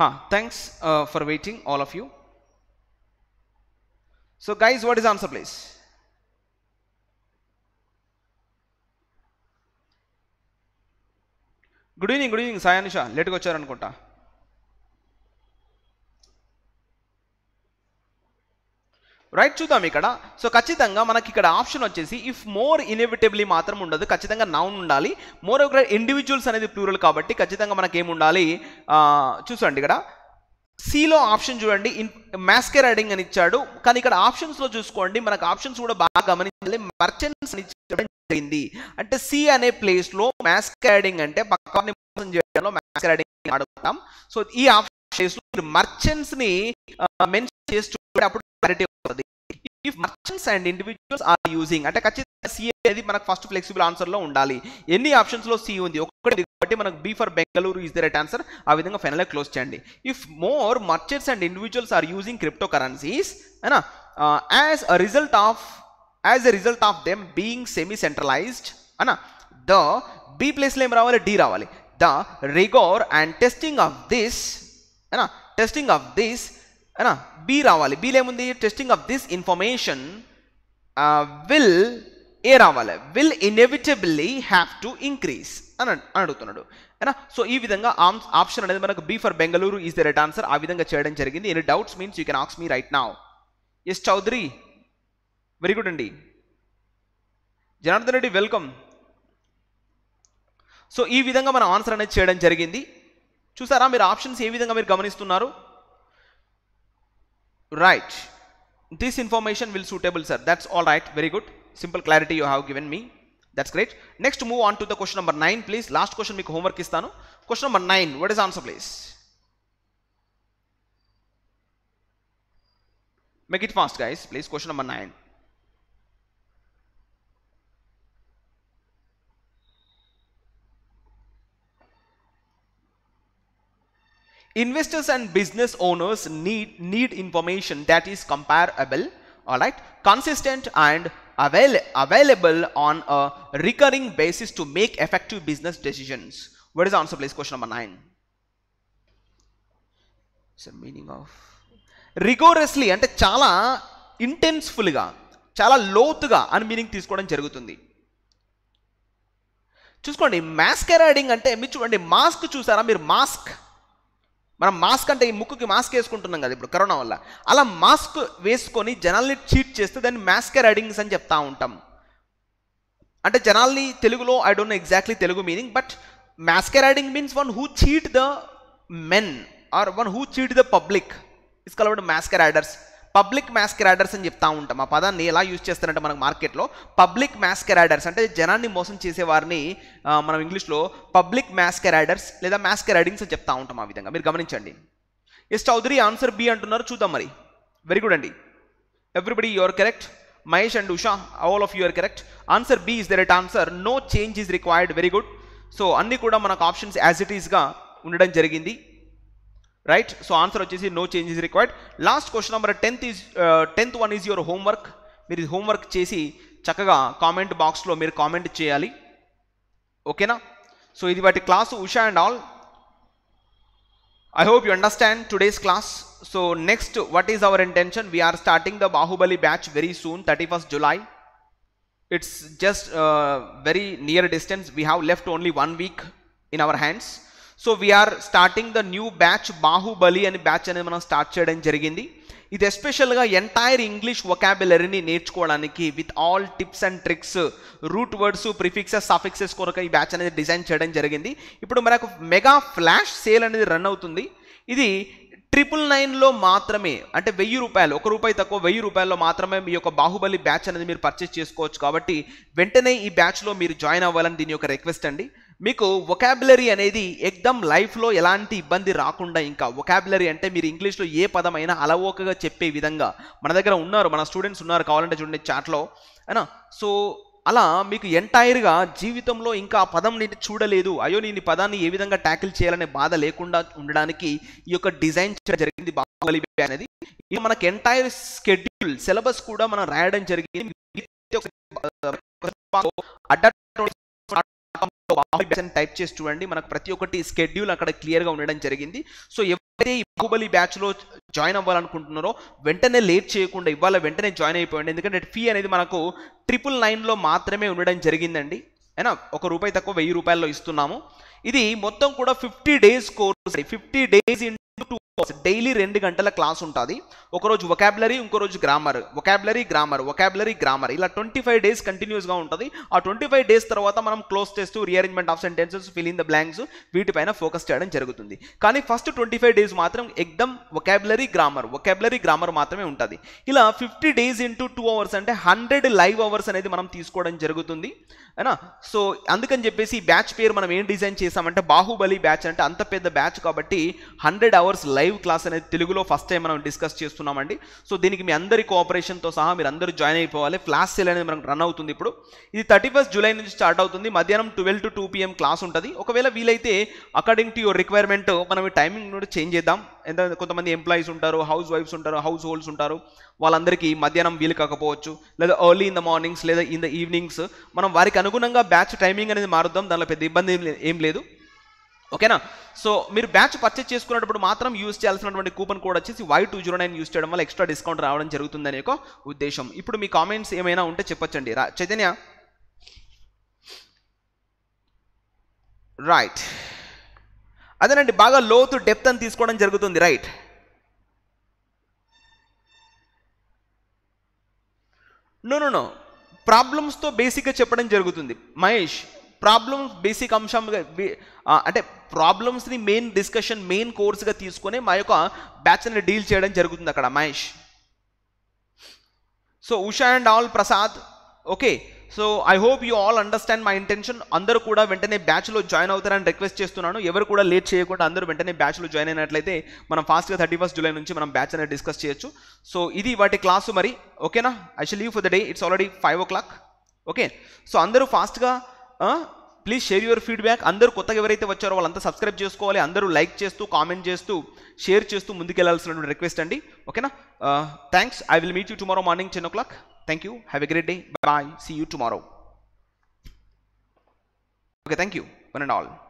huh thanks uh, for waiting all of you so guys what is answer please good evening good evening Sayanisha లేట్గా వచ్చారనుకుంటా రైట్ చూద్దాం ఇక్కడ సో ఖచ్చితంగా మనకి ఇక్కడ ఆప్షన్ వచ్చేసి ఇఫ్ మోర్ ఇన్ఎవిటబిలీ మాత్రం ఉండదు ఖచ్చితంగా నౌన్ ఉండాలి మోర్ ఒక ఇండివిజువల్స్ అనేది ప్లూరల్ కాబట్టి ఖచ్చితంగా ఉండాలి చూసండి ఇక్కడ సిలో ఆప్షన్ చూడండి ఇన్ మ్యాస్కే రైడింగ్ అని ఇచ్చాడు కానీ ఇక్కడ ఆప్షన్స్లో చూసుకోండి మనకు ఆప్షన్స్ కూడా బాగా గమనించాలి మర్చెంట్స్ అని ఇచ్చడం జరిగింది అంటే సి అనే ప్లేస్లో మ్యాస్కే రైడింగ్ అంటే పక్కనే చేయడంలో మ్యాస్కే రైడింగ్ ఆడుకుంటాం సో ఈ ఆప్షన్ చేస్తూ మర్చెంట్స్ ని మెన్షన్ చేస్తూ అప్పుడు క్లారిటీ వస్తుంది if merchants and individuals are using అంటే ఖచ్చితంగా సి అనేది మనకు ఫస్ట్ ఫ్లెక్సిబుల్ ఆన్సర్ లో ఉండాలి ఎన్ని ఆప్షన్స్ లో సి ఉంది ఒక్కటి కాబట్టి మనకు B for Bengaluru is the right answer ఆ విధంగా ఫైనల్ క్లోజ్ చేయండి if more merchants and individuals are using cryptocurrencies as a result of as a result of them being semi centralised అనా the B ప్లేస్లో ఏం రావాలి D రావాలి the rigour and testing of this ఏనా testing of this ఏనా B రావాలి బీలో ఏముంది testing of this information will A రావాలి will inevitably have to increase అని అడుగుతున్నాడు ఏనా సో ఈ విధంగా ఆప్షన్ అనేది మనకు B for Bengaluru is the right answer ఆ విధంగా చేయడం జరిగింది any doubts means you can ఆక్స్ me right now S Chowdary very good అండి జనార్దన్ రెడ్డి వెల్కమ్ సో ఈ విధంగా మనం ఆన్సర్ అనేది చేయడం జరిగింది చూసారా మీరు ఆప్షన్స్ ఏ విధంగా మీరు గమనిస్తున్నారు right this information will suitable sir that's all right very good simple clarity you have given me that's great next move on to the question number nine please last question మీకు homework ఇస్తాను question number nine what is answer please make it fast guys please question number nine investors and business owners need need information that is comparable light consistent and avail available on a recurring basis to make effective business decisions what is answer please question number nine meaning of rigorously అంటే చాలా ఇంటెన్స్ఫుల్గా చాలా లోతుగా అని meaning తీసుకోవడం జరుగుతుంది చూసుకోండి మాస్కెరైడింగ్ అంటే మీరు చూడండి మాస్క్ చూసారా మీరు మాస్క్ మనం మాస్క్ అంటే ఈ ముక్కుకి మాస్క్ వేసుకుంటున్నాం కదా ఇప్పుడు కరోనా వల్ల అలా మాస్క్ వేసుకొని జనాల్ని చీట్ చేస్తే దాన్ని మాస్క్ రైడింగ్స్ అని చెప్తా ఉంటాం అంటే జనాల్ని తెలుగులో I don't know exactly Telugu meaning but riding means one who cheat the men or one who cheat the public is called riders public masqueraders అని చెప్తా ఉంటాం ఆ పదాన్ని ఎలా యూజ్ చేస్తారంటే మనకు మార్కెట్లో పబ్లిక్ మ్యాస్కెరాడర్స్ అంటే జనాన్ని మోసం చేసేవారిని మనం ఇంగ్లీష్లో పబ్లిక్ మ్యాస్కెరాడర్స్ లేదా మ్యాస్కెరాడింగ్స్ అని చెప్తా ఉంటాం ఆ విధంగా మీరు గమనించండి ఎస్ చౌదరి ఆన్సర్ బి అంటున్నారు చూద్దాం మరి వెరీ గుడ్ అండి everybody your correct Mahesh and Usha all of your correct answer B is the right answer no change is required very good so అన్నీ కూడా మనకు ఆప్షన్స్ యాజ్ ఇట్ ఈస్గా ఉండడం జరిగింది right so answer which is no change is required last question number 10th is 10th uh, one is your homework mere homework chesi chakaga comment box lo mere comment cheyali okay na so idi vaati class usha and all i hope you understand today's class so next what is our intention we are starting the bahubali batch very soon 31st july it's just uh, very near distance we have left only one week in our hands so we're starting the new batch Baahubali అని batch అనేది మనం start చేయడం జరిగింది ఇది ఎస్పెషల్గా entire English వొకాబులరీని నేర్చుకోవడానికి with all tips and tricks root words prefixes suffixes కొరకు ఈ బ్యాచ్ అనేది డిజైన్ చేయడం జరిగింది ఇప్పుడు మనకు మెగా ఫ్లాష్ సేల్ అనేది రన్ అవుతుంది ఇది ట్రిపుల్ నైన్లో మాత్రమే అంటే వెయ్యి రూపాయలు ఒక రూపాయి తక్కువ వెయ్యి రూపాయల్లో మాత్రమే మీ యొక్క బాహుబలి బ్యాచ్ అనేది మీరు పర్చేస్ చేసుకోవచ్చు కాబట్టి వెంటనే ఈ బ్యాచ్లో మీరు జాయిన్ అవ్వాలని దీని యొక్క రిక్వెస్ట్ అండి మీకు వొకాబులరీ అనేది ఎగ్దమ్ లైఫ్లో ఎలాంటి ఇబ్బంది రాకుండా ఇంకా వొకాబులరీ అంటే మీరు ఇంగ్లీష్లో ఏ పదమైనా అలవోకగా చెప్పే విధంగా మన దగ్గర ఉన్నారు మన స్టూడెంట్స్ ఉన్నారు కావాలంటే చూడండి చాట్లో అయినా సో అలా మీకు ఎంటైర్గా జీవితంలో ఇంకా ఆ పదం నేను చూడలేదు అయ్యో నేను పదాన్ని ఏ విధంగా ట్యాకిల్ చేయాలనే బాధ లేకుండా ఉండడానికి ఈ యొక్క డిజైన్ జరిగింది బాహుబలి అనేది ఇది మనకి ఎంటైర్ స్కెడ్యూల్ సిలబస్ కూడా మనం రాయడం జరిగింది టైప్ చేసి చూడండి మనకు ప్రతి ఒక్కటి స్కెడ్యూల్ అక్కడ క్లియర్గా ఉండడం జరిగింది సో ఎవరైతే ఈ బాహుబలి బ్యాచ్లో జాయిన్ అవ్వాలనుకుంటున్నారో వెంటనే లేట్ చేయకుండా ఇవాళ వెంటనే జాయిన్ అయిపోయండి ఎందుకంటే ఫీ అనేది మనకు ట్రిపుల్ నైన్లో మాత్రమే ఉండడం జరిగిందండి అయినా ఒక రూపాయి తక్కువ వెయ్యి రూపాయల్లో ఇస్తున్నాము ఇది మొత్తం కూడా fifty days course fifty days in daily రెండు గంటల క్లాస్ ఉంటుంది ఒకరోజు వొకాబులరీ ఇంకో రోజు grammar vocabulary grammar vocabulary grammar ఇలా ట్వంటీ ఫైవ్ డేస్ కంటిన్యూస్గా ఉంటుంది ఆ ట్వంటీ ఫైవ్ డేస్ తర్వాత మనం క్లోజ్ చేస్తూ rearrangement of sentences fill in the blanks వీటిపైన ఫోకస్ చేయడం జరుగుతుంది కానీ ఫస్ట్ ట్వంటీ ఫైవ్ డేస్ మాత్రం ఎగ్దమ్ ఒకాబులరీ గ్రామర్ ఒకాబులరీ గ్రామర్ మాత్రమే ఉంటుంది ఇలా fifty days into two hours అంటే హండ్రెడ్ లైవ్ అవర్స్ అనేది మనం తీసుకోవడం జరుగుతుంది అయినా సో అందుకని చెప్పేసి ఈ బ్యాచ్ పేరు మనం ఏం డిజైన్ చేసామంటే బాహుబలి బ్యాచ్ అంటే అంత పెద్ద బ్యాచ్ కాబట్టి హండ్రెడ్ అవర్స్ లైవ్ క్లాస్ అనేది తెలుగులో ఫస్ట్ టైం మనం డిస్కస్ చేస్తున్నామండి సో దీనికి మీ అందరి కోఆపరేషన్తో సహా మీరు అందరూ జాయిన్ అయిపోవాలి క్లాస్ సేల్ అనేది మనకు రన్ అవుతుంది ఇప్పుడు ఇది థర్టీ ఫస్ట్ జూలై నుంచి స్టార్ట్ అవుతుంది మధ్యాహ్నం twelve to two PM class ఉంటుంది ఒకవేళ వీలైతే అకార్డింగ్ టు యువర్ రిక్వైర్మెంట్ మనం ఈ టైమింగ్ కూడా చేంజ్ చేద్దాం ఎంత కొంతమంది ఎంప్లాయీస్ ఉంటారు హౌస్ వైఫ్స్ ఉంటారు హౌస్ హోల్డ్స్ ఉంటారు వాళ్ళందరికీ మధ్యాహ్నం వీలు కాకపోవచ్చు లేదా ఎర్లీ ఇన్ ద మార్నింగ్స్ లేదా ఇన్ ద ఈవినింగ్స్ మనం వారికి అనుగుణంగా బ్యాచ్ టైమింగ్ అనేది మారుద్దాం దానిలో పెద్ద ఇబ్బంది ఏం లేదు ఓకేనా సో మీరు బ్యాచ్ పర్చేస్ చేసుకున్నప్పుడు మాత్రం యూజ్ చేయాల్సినటువంటి కూపన్ కోడ్ వచ్చేసి Y two zero nine use చేయడం వల్ల ఎక్స్ట్రా డిస్కౌంట్ రావడం జరుగుతుందనే ఒక ఉద్దేశం ఇప్పుడు మీ కామెంట్స్ ఏమైనా ఉంటే చెప్పొచ్చండి రా చైతన్య రైట్ అదేనండి బాగా లోతు డెప్త్ అని తీసుకోవడం జరుగుతుంది రైట్ నో నో నో ప్రాబ్లమ్స్తో బేసిక్గా చెప్పడం జరుగుతుంది మహేష్ ప్రాబ్లమ్స్ బేసిక్ అంశంగా అంటే ప్రాబ్లమ్స్ని మెయిన్ డిస్కషన్ మెయిన్ కోర్స్గా తీసుకొని మా యొక్క బ్యాచ్ని డీల్ చేయడం జరుగుతుంది అక్కడ Mahesh so Usha and all Prasad okay so I hope you all understand my intention అందరూ కూడా వెంటనే బ్యాచ్లో జాయిన్ అవుతారని రిక్వెస్ట్ చేస్తున్నాను ఎవరు కూడా లేట్ చేయకుండా అందరూ వెంటనే బ్యాచ్లో జాయిన్ అయినట్లయితే మనం ఫాస్ట్గా థర్టీ ఫస్ట్ జూలై నుంచి మనం బ్యాచ్ అనేది డిస్కస్ చేయొచ్చు సో ఇది వాటి క్లాసు మరి ఓకేనా I shall leave for the day it's already five o'clock okay so అందరూ ఫాస్ట్గా ప్లీజ్ షేర్ యువర్ ఫీడ్బ్యాక్ అందరూ కొత్తగా ఎవరైతే వచ్చారో వాళ్ళంతా సబ్స్క్రైబ్ చేసుకోవాలి అందరూ లైక్ చేస్తూ కామెంట్ చేస్తూ షేర్ చేస్తూ ముందుకెళ్లాల్సినటువంటి రిక్వెస్ట్ అండి ఓకేనా thanks I will meet you tomorrow morning ten o'clock Thank you. Have a great day. Bye bye. See you tomorrow. Okay, thank you, one and all.